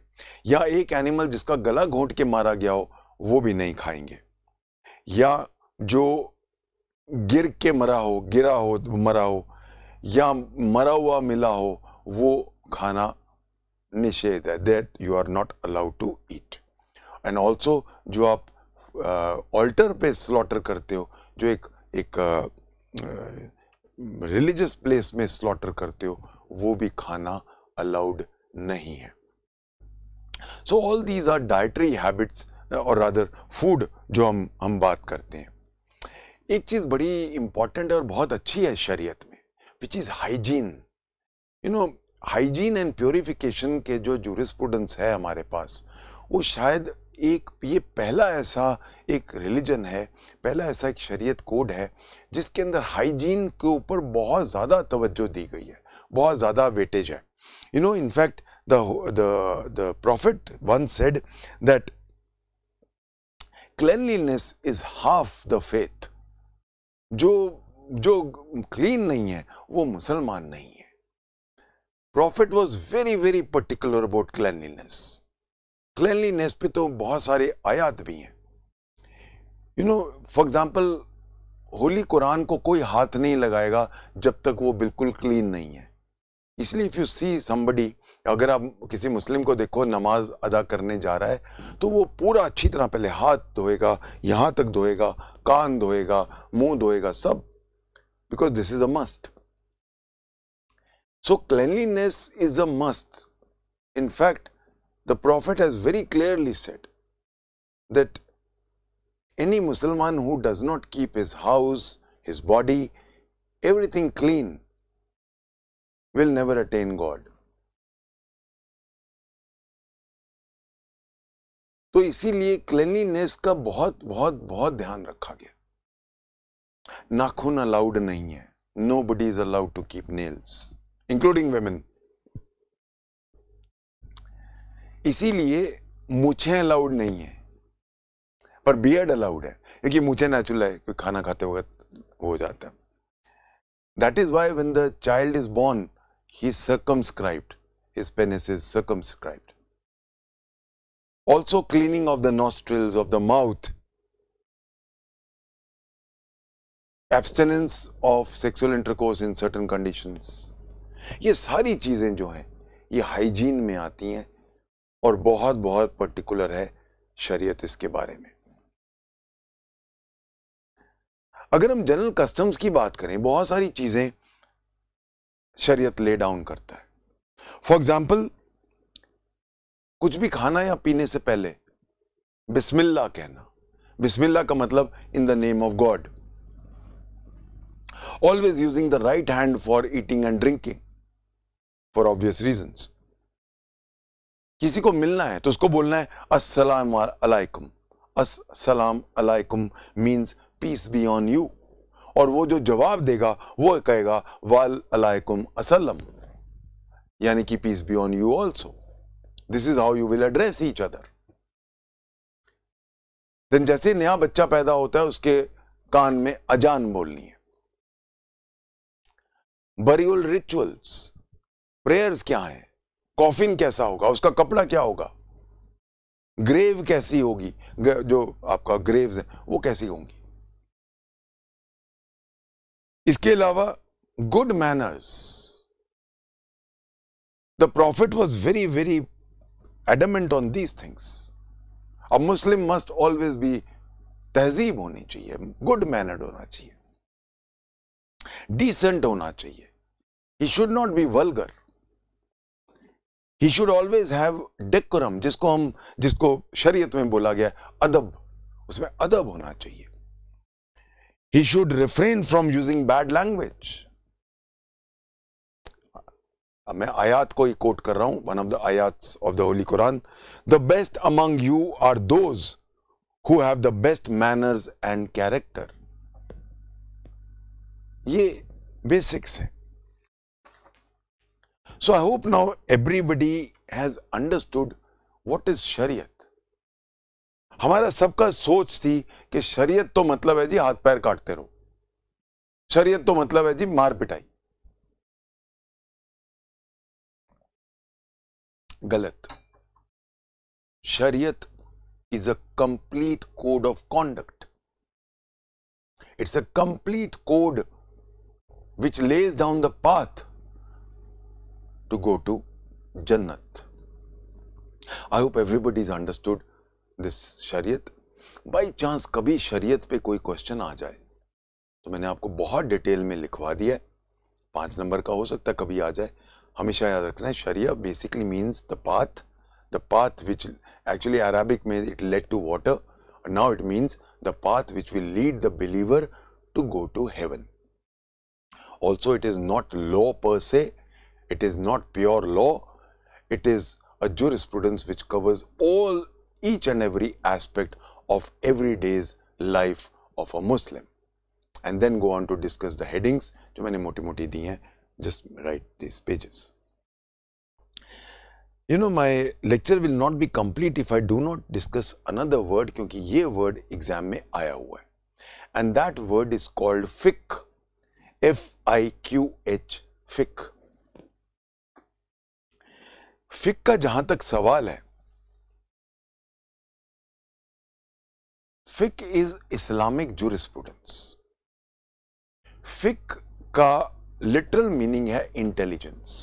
या एक एनिमल जिसका गला घोंट के मारा गया हो वो भी नहीं खाएंगे या जो गिर के मरा हो गिरा हो मरा हो या मरा हुआ मिला हो वो खाना निषेध है that you are not allowed to eat and also जो आप ऑल्टर पे स्लॉटर करते हो जो एक एक रिलीजियस प्लेस में स्लॉटर करते हो वो भी खाना अलाउड नहीं है so all these are dietary habits और अदर फूड जो हम हम बात करते हैं एक चीज़ बड़ी इंपॉर्टेंट और बहुत अच्छी है शरीयत में which is hygiene you know hygiene and purification के जो जूरिस्पूडेंस है हमारे पास वो शायद एक ये पहला ऐसा एक रिलीजन है पहला ऐसा एक शरीयत कोड है जिसके अंदर हाइजीन के ऊपर बहुत ज़्यादा तवज्जो दी गई है बहुत ज़्यादा वेटेज है you know in fact the the the prophet once said that cleanliness is half the जो जो क्लीन नहीं है वो मुसलमान नहीं है prophet was very very particular about cleanliness cleanliness पे तो बहुत सारे आयात भी हैं you know for example holy Quran को कोई हाथ नहीं लगाएगा जब तक वो बिल्कुल क्लीन नहीं है इसलिए इफ़ यू सी समबडी अगर आप किसी मुस्लिम को देखो नमाज अदा करने जा रहा है तो वो पूरा अच्छी तरह पहले हाथ धोएगा यहाँ तक धोएगा कान धोएगा मुंह धोएगा सब because this is a must so cleanliness is a must in fact the Prophet has very clearly said that any muslim who does not keep his house, his body, everything clean will never attain God. तो इसीलिए क्लिनलीनेस का बहुत बहुत बहुत ध्यान रखा गया नाखून अलाउड नहीं है nobody is allowed to keep nails including women इसीलिए मुझे अलाउड नहीं है पर बियर्ड अलाउड है क्योंकि मुझे नेचुरल है कि खाना खाते वक्त हो जाता है that is why when the child is born he circumscribed his penis is circumscribed also cleaning of the nostrils of the mouth abstinence of sexual intercourse in certain condition ये सारी चीजें जो हैं ये हाइजीन में आती हैं और बहुत बहुत पर्टिकुलर है शरीयत इसके बारे में अगर हम जनरल कस्टम्स की बात करें बहुत सारी चीज़ें शरीयत ले डाउन करता है फॉर एग्जाम्पल कुछ भी खाना या पीने से पहले बिस्मिल्ला कहना बिस्मिल्ला का मतलब in the name of God always using the right hand for eating and drinking for obvious reasons किसी को मिलना है तो उसको बोलना है अस्सलाम अलैकुम अस्सलाम अलैकुम means peace be on you और वो जो जवाब देगा वो कहेगा वाल अलैकुम असलम यानी कि peace be on you also this is how you will address each other then जैसे नया बच्चा पैदा होता है उसके कान में अजान बोलनी है बरियल रिचुअल्स प्रेयर्स क्या हैं कॉफिन कैसा होगा उसका कपड़ा क्या होगा ग्रेव कैसी होगी जो आपका ग्रेव है वो कैसी होंगी इसके अलावा good manners the prophet was very very adamant on these things a Muslim must always be तहजीब होनी चाहिए गुड मैनर्ड होना चाहिए डिसेंट होना चाहिए he should not be vulgar he should always have decorum जिसको हम जिसको शरीयत में बोला गया अदब उसमें अदब होना चाहिए he should refrain from using bad language मैं आयात को ही कोट कर रहा हूं वन ऑफ द आयात of the holy Quran the best among you are those who have the best manners and character ये बेसिक्स है So I hope now everybody has understood what is शरीयत हमारा सबका सोच थी कि शरीयत तो मतलब है जी हाथ पैर काटते रहो शरीयत तो मतलब है जी मार पिटाई गलत शरीयत is a complete code of conduct. It's a complete code which lays down the path to go to Jannat. I hope everybody has understood this शरीयत बाई चांस कभी शरीयत पे कोई क्वेश्चन आ जाए तो मैंने आपको बहुत डिटेल में लिखवा दिया है पाँच नंबर का हो सकता है कभी आ जाए हमेशा याद रखना है शरिया basically means the path the path which actually Arabic में it led to water now it means the path which will lead the believer to go to heaven also it is not law per se It is not pure law, it is a jurisprudence which covers all each and every aspect of everyday's life of a Muslim. And then go on to discuss the headings, just write these pages. You know, my lecture will not be complete if I do not discuss another word क्योंकि ये word exam में aaya हुआ And that word is called fiqh, F-I-Q-H, fiqh. फिक का जहां तक सवाल है फिक इज इस्लामिक जूरिस्प्रूडेंस फिक का लिटरल मीनिंग है इंटेलिजेंस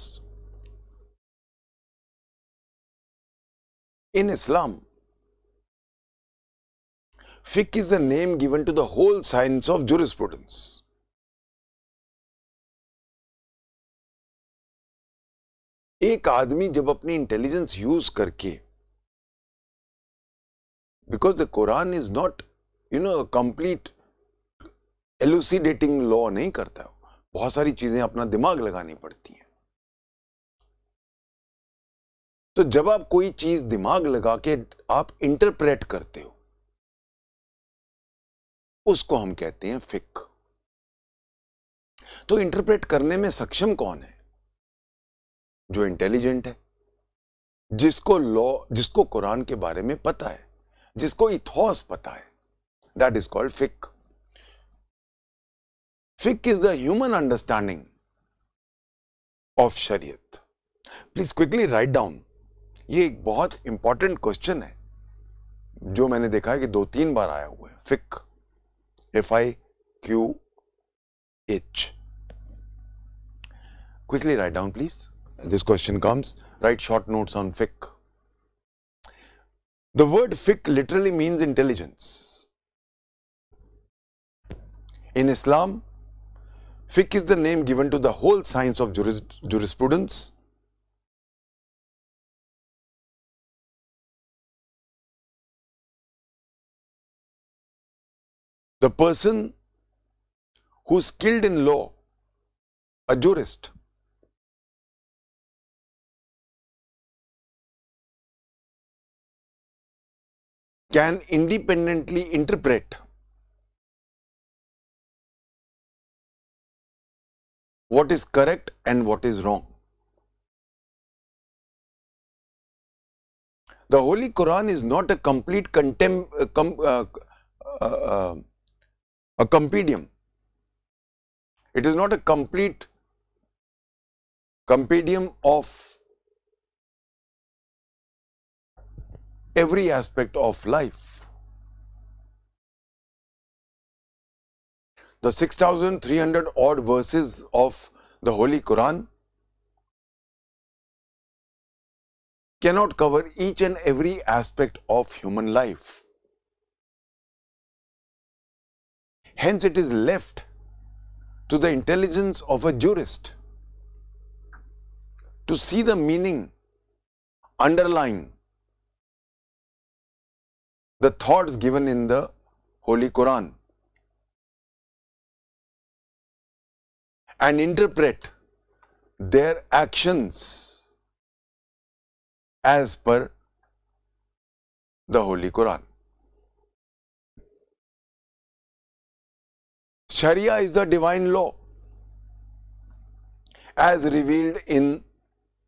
इन इस्लाम फिक is the name given to the whole science of jurisprudence एक आदमी जब अपनी इंटेलिजेंस यूज करके because the Quran is not you know complete elucidating law नहीं करता है बहुत सारी चीजें अपना दिमाग लगानी पड़ती हैं तो जब आप कोई चीज दिमाग लगा के आप इंटरप्रेट करते हो उसको हम कहते हैं फिक तो इंटरप्रेट करने में सक्षम कौन है जो इंटेलिजेंट है जिसको लॉ जिसको कुरान के बारे में पता है जिसको इथॉस पता है दैट इज कॉल्ड फिक फिक is the human understanding of शरीयत प्लीज क्विकली राइट डाउन ये एक बहुत इंपॉर्टेंट क्वेश्चन है जो मैंने देखा है कि दो तीन बार आया हुआ है फिक F I Q H quickly write down please this question comes, write short notes on fic The word fic literally means intelligence. In Islam, fic is the name given to the whole science of juris, jurisprudence. The person who is skilled in law, a jurist, can independently interpret what is correct and what is wrong. The Holy Quran is not a complete contempt, uh, com, uh, uh, uh, a compendium. It is not a complete compendium of every aspect of life. The 6,300 odd verses of the Holy Quran cannot cover each and every aspect of human life. Hence, it is left to the intelligence of a jurist to see the meaning underlying the thoughts given in the Holy Quran and interpret their actions as per the Holy Quran. Sharia is the divine law as revealed in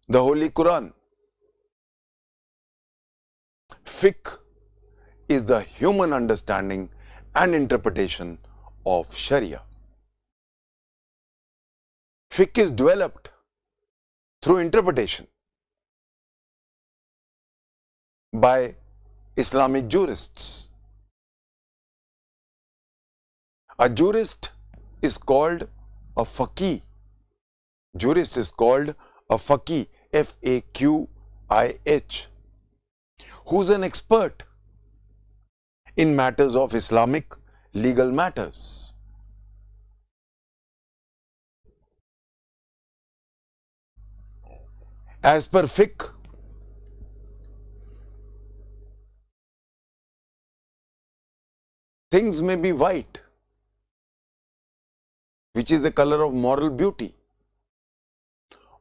the Holy Quran. Fiqh is the human understanding and interpretation of Sharia. Fiqh is developed through interpretation by Islamic jurists. A jurist is called a faqih. Jurist is called a faqih, F-A-Q-I-H, who's an expert in matters of Islamic legal matters. As per fiqh, things may be white, which is the color of moral beauty,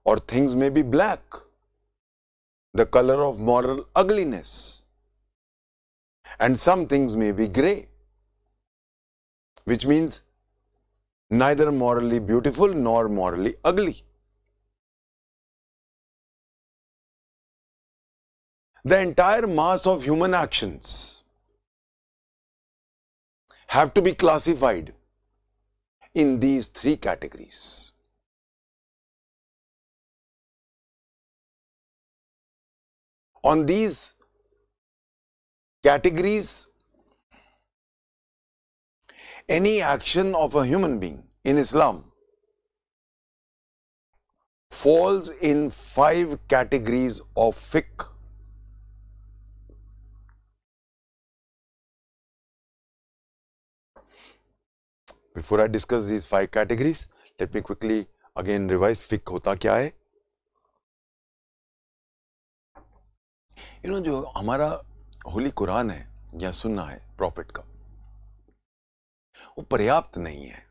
or things may be black, the color of moral ugliness and some things may be grey, which means neither morally beautiful nor morally ugly. The entire mass of human actions have to be classified in these three categories. On these categories any action of a human being in Islam falls in five categories of fiqh. Before I discuss these five categories, let me quickly again revise fiqh होता क्या है यू नो जो हमारा होली कुरान है या सुनना है प्रॉफिट का वो पर्याप्त नहीं है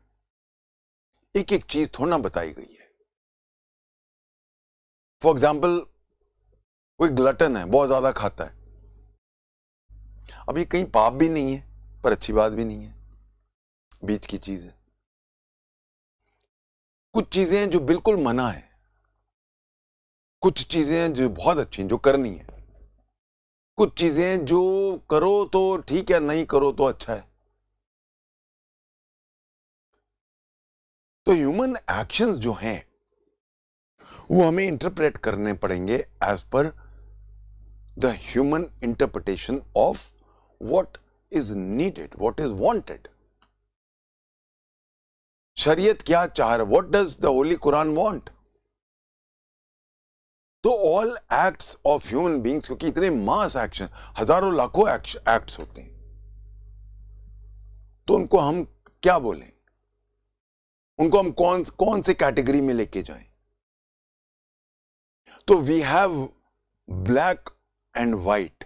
एक एक चीज थोड़ा ना बताई गई है फॉर एग्जाम्पल कोई ग्लटन है बहुत ज्यादा खाता है अब ये कहीं पाप भी नहीं है पर अच्छी बात भी नहीं है बीच की चीज है कुछ चीजें हैं जो बिल्कुल मना है कुछ चीजें हैं जो बहुत अच्छी हैं जो करनी है कुछ चीजें जो करो तो ठीक है नहीं करो तो अच्छा है तो ह्यूमन एक्शंस जो हैं वो हमें इंटरप्रेट करने पड़ेंगे as per the human interpretation of what is needed what is wanted शरीयत क्या चाह रहा what does the holy Quran want to all acts of human beings क्योंकि इतने मास एक्शन हजारों लाखों एक्ट्स होते हैं तो उनको हम क्या बोलें उनको हम कौन कौन से कैटेगरी में लेके जाएं तो we have black and white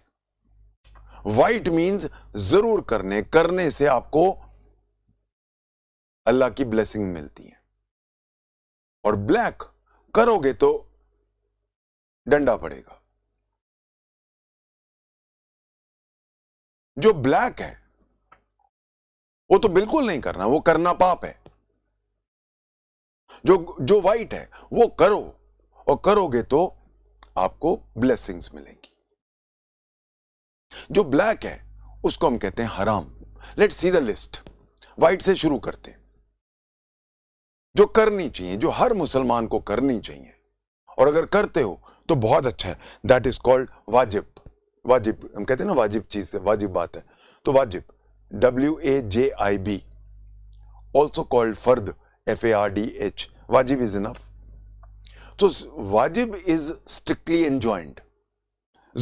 white means जरूर करने करने से आपको अल्लाह की ब्लेसिंग मिलती है और ब्लैक करोगे तो डंडा पड़ेगा जो ब्लैक है वो तो बिल्कुल नहीं करना वो करना पाप है जो जो व्हाइट है वो करो और करोगे तो आपको ब्लेसिंग्स मिलेंगी जो ब्लैक है उसको हम कहते हैं हराम let see the list white से शुरू करते हैं जो करनी चाहिए जो हर मुसलमान को करनी चाहिए और अगर करते हो तो बहुत अच्छा है दैट इज कॉल्ड वाजिब वाजिब हम कहते हैं ना वाजिब चीज़ है वाजिब बात है तो वाजिब W A J I B also called फर्द F A R D H वाजिब इज इनफ तो वाजिब इज स्ट्रिक्टली एंजॉइंड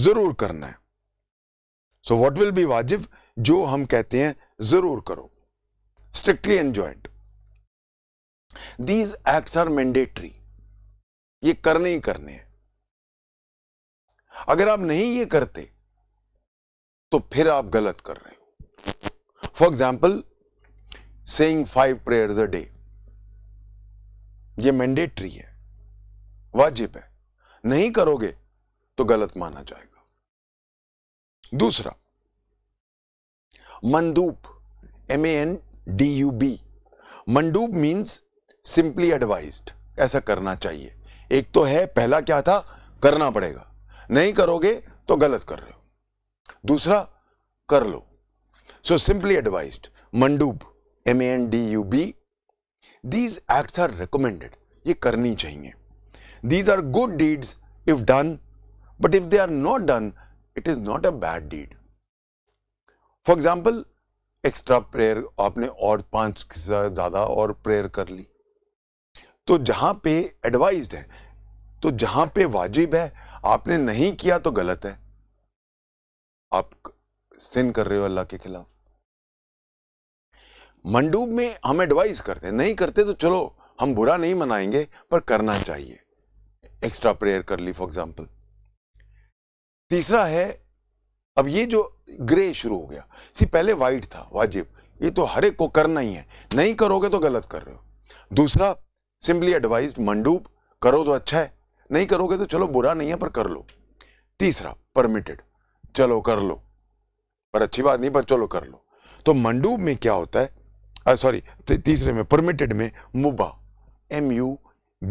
जरूर करना है सो वॉट विल बी वाजिब जो हम कहते हैं जरूर करो strictly enjoined these acts are mandatory ये करने ही करने हैं अगर आप नहीं ये करते तो फिर आप गलत कर रहे हो for example saying five prayers a day ये मैंडेटरी है वाजिब है नहीं करोगे तो गलत माना जाएगा दूसरा मंदूप M A N D U B मंडूप मीन्स सिंपली एडवाइज ऐसा करना चाहिए एक तो है पहला क्या था करना पड़ेगा नहीं करोगे तो गलत कर रहे हो दूसरा कर लो सो सिंपली एडवाइज मंडूब M N D U B these act are recommended ये करनी चाहिए these are good deeds if done but if they are not done it is not a bad deed for example extra prayer आपने और पांच ज्यादा और प्रेयर कर ली तो जहां पे एडवाइज है तो जहां पे वाजिब है आपने नहीं किया तो गलत है आप सिन कर रहे हो अल्लाह के खिलाफ मंडूब में हम एडवाइस करते नहीं करते तो चलो हम बुरा नहीं मनाएंगे पर करना चाहिए एक्स्ट्रा प्रेयर कर ली फॉर एग्जाम्पल तीसरा है अब ये जो ग्रे शुरू हो गया सी पहले वाइट था वाजिब ये तो हर एक को करना ही है नहीं करोगे तो गलत कर रहे हो दूसरा सिंपली एडवाइज मंडूब करो तो अच्छा है नहीं करोगे तो चलो बुरा नहीं है पर कर लो तीसरा परमिटेड चलो कर लो पर अच्छी बात नहीं पर चलो कर लो तो मंडूब में क्या होता है सॉरी तीसरे में परमिटेड में मुबा M U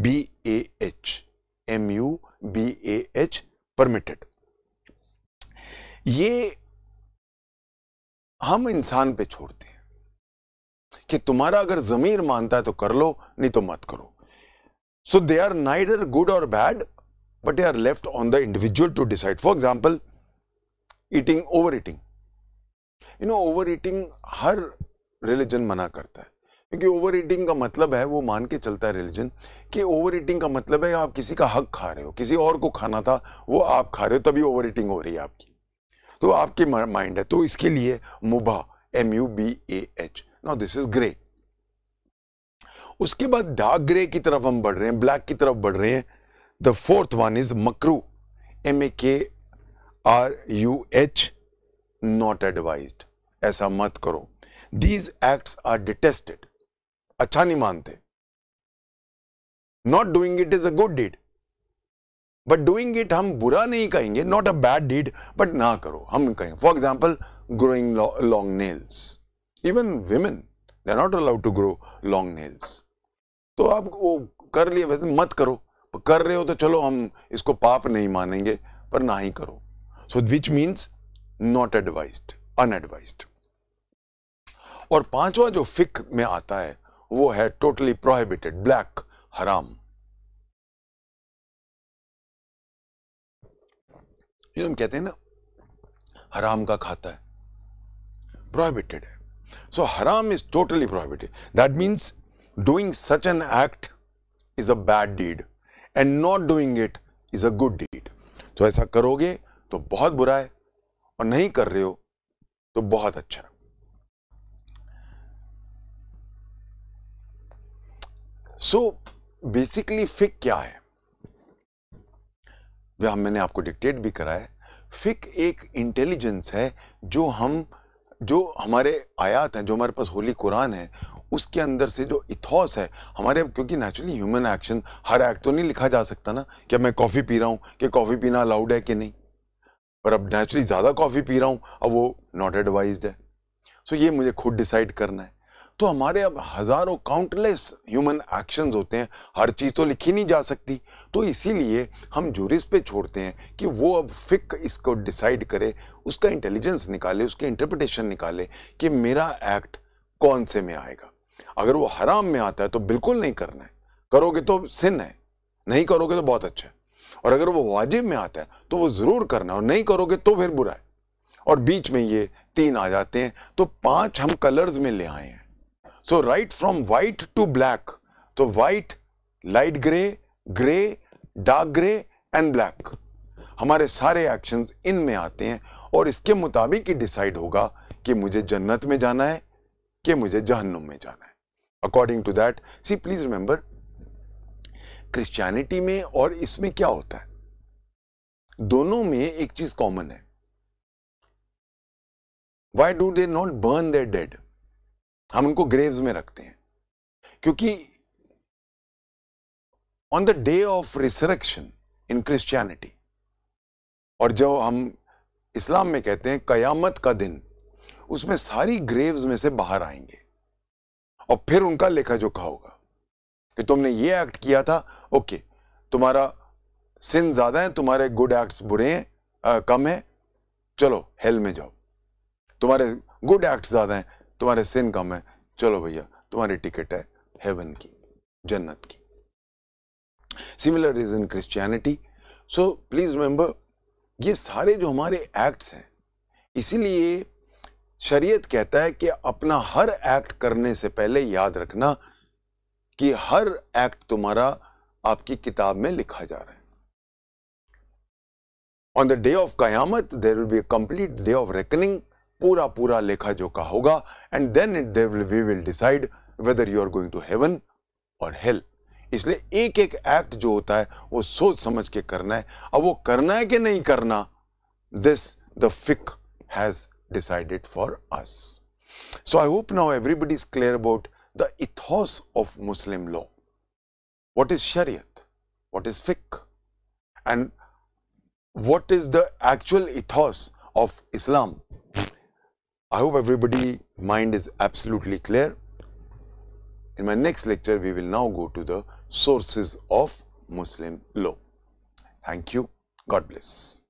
B A H M U B A H permitted ये हम इंसान पे छोड़ते हैं कि तुम्हारा अगर जमीर मानता है तो कर लो नहीं तो मत करो So they are neither good or bad, but they are left on the individual to decide. For example, eating, overeating. You know, overeating har religion mana karta hai क्योंकि ओवर का मतलब है वो मान के चलता है रिलीजन कि ओवर का मतलब है आप किसी का हक खा रहे हो किसी और को खाना था वो आप खा रहे हो तभी ओवर हो रही है आपकी तो आपके माइंड है तो इसके लिए मुबा M U B A H now this is great उसके बाद डार्क ग्रे की तरफ हम बढ़ रहे हैं ब्लैक की तरफ बढ़ रहे हैं द फोर्थ वन इज मकरू M A K R U H not advise ऐसा मत करो दीज एक्ट्स आर डिटेस्टेड अच्छा नहीं मानते not doing it is a good deed but doing it हम बुरा नहीं कहेंगे not a bad deed but ना करो हम कहें for example growing long nails even women they are not allowed to grow long nails तो आप वो कर लिए वैसे मत करो कर रहे हो तो चलो हम इसको पाप नहीं मानेंगे पर ना ही करो so which means not advise unadvise और पांचवा जो फिक में आता है वो है टोटली प्रोहिबिटेड ब्लैक हराम ये हम कहते हैं ना हराम का खाता है प्रोहिबिटेड है सो हराम is totally prohibited that means doing such an act is a bad deed and not doing it is a good deed. तो ऐसा करोगे तो बहुत बुरा है और नहीं कर रहे हो तो बहुत अच्छा सो बेसिकली फिक क्या है वह मैंने आपको डिक्टेट भी करा है फिक एक इंटेलिजेंस है जो हम जो हमारे आयात हैं जो हमारे पास होली कुरान है उसके अंदर से जो इथॉस है हमारे क्योंकि नेचुरली ह्यूमन एक्शन हर एक्ट तो नहीं लिखा जा सकता ना कि मैं कॉफ़ी पी रहा हूँ कि कॉफ़ी पीना अलाउड है कि नहीं पर अब नेचुरली ज़्यादा कॉफ़ी पी रहा हूँ अब वो नॉट एडवाइज है सो ये मुझे खुद डिसाइड करना है तो हमारे अब हज़ारों काउंटलेस ह्यूमन एक्शंस होते हैं हर चीज़ तो लिखी नहीं जा सकती तो इसीलिए हम जूरिस पे छोड़ते हैं कि वो अब फिक इसको डिसाइड करे उसका इंटेलिजेंस निकाले उसके इंटरप्रिटेशन निकाले कि मेरा एक्ट कौन से में आएगा अगर वो हराम में आता है तो बिल्कुल नहीं करना है करोगे तो सिन है नहीं करोगे तो बहुत अच्छा है और अगर वो वाजिब में आता है तो वो ज़रूर करना है और नहीं करोगे तो फिर बुरा है और बीच में ये तीन आ जाते हैं तो पांच हम कलर्स में ले आए हैं so right from white to black तो white light grey grey dark grey and black हमारे सारे एक्शंस इन में आते हैं और इसके मुताबिक ही डिसाइड होगा कि मुझे जन्नत में जाना है कि मुझे जहन्नुम में जाना है according to that see please remember Christianity में और इसमें क्या होता है दोनों में एक चीज कॉमन है why do they not burn their dead हम उनको ग्रेव्स में रखते हैं क्योंकि on the day of resurrection in Christianity और जब हम इस्लाम में कहते हैं कयामत का दिन उसमें सारी ग्रेव्स में से बाहर आएंगे और फिर उनका लेखा जोखा होगा कि तुमने ये एक्ट किया था ओके तुम्हारा सिन ज़्यादा है तुम्हारे गुड एक्ट्स बुरे हैं आ, कम है चलो हेल में जाओ तुम्हारे गुड एक्ट्स ज़्यादा हैं तुम्हारे सिन कम है चलो भैया तुम्हारी टिकट है हेवन की जन्नत की similar is in Christianity so please remember ये सारे जो हमारे एक्ट्स हैं इसीलिए शरीयत कहता है कि अपना हर एक्ट करने से पहले याद रखना कि हर एक्ट तुम्हारा आपकी किताब में लिखा जा रहा है ऑन द डे ऑफ कयामत there will be complete day of reckoning पूरा पूरा लेखा जोखा होगा and then it there we will decide whether you are going to heaven और हेल इसलिए एक एक एक्ट जो होता है वो सोच समझ के करना है अब वो करना है कि नहीं करना दिस द फिक has decided for us. So I hope now everybody is clear about the ethos of Muslim law. What is Shariat? What is fiqh? And what is the actual ethos of Islam? I hope everybody mind is absolutely clear. In my next lecture, we will now go to the sources of Muslim law. Thank you. God bless.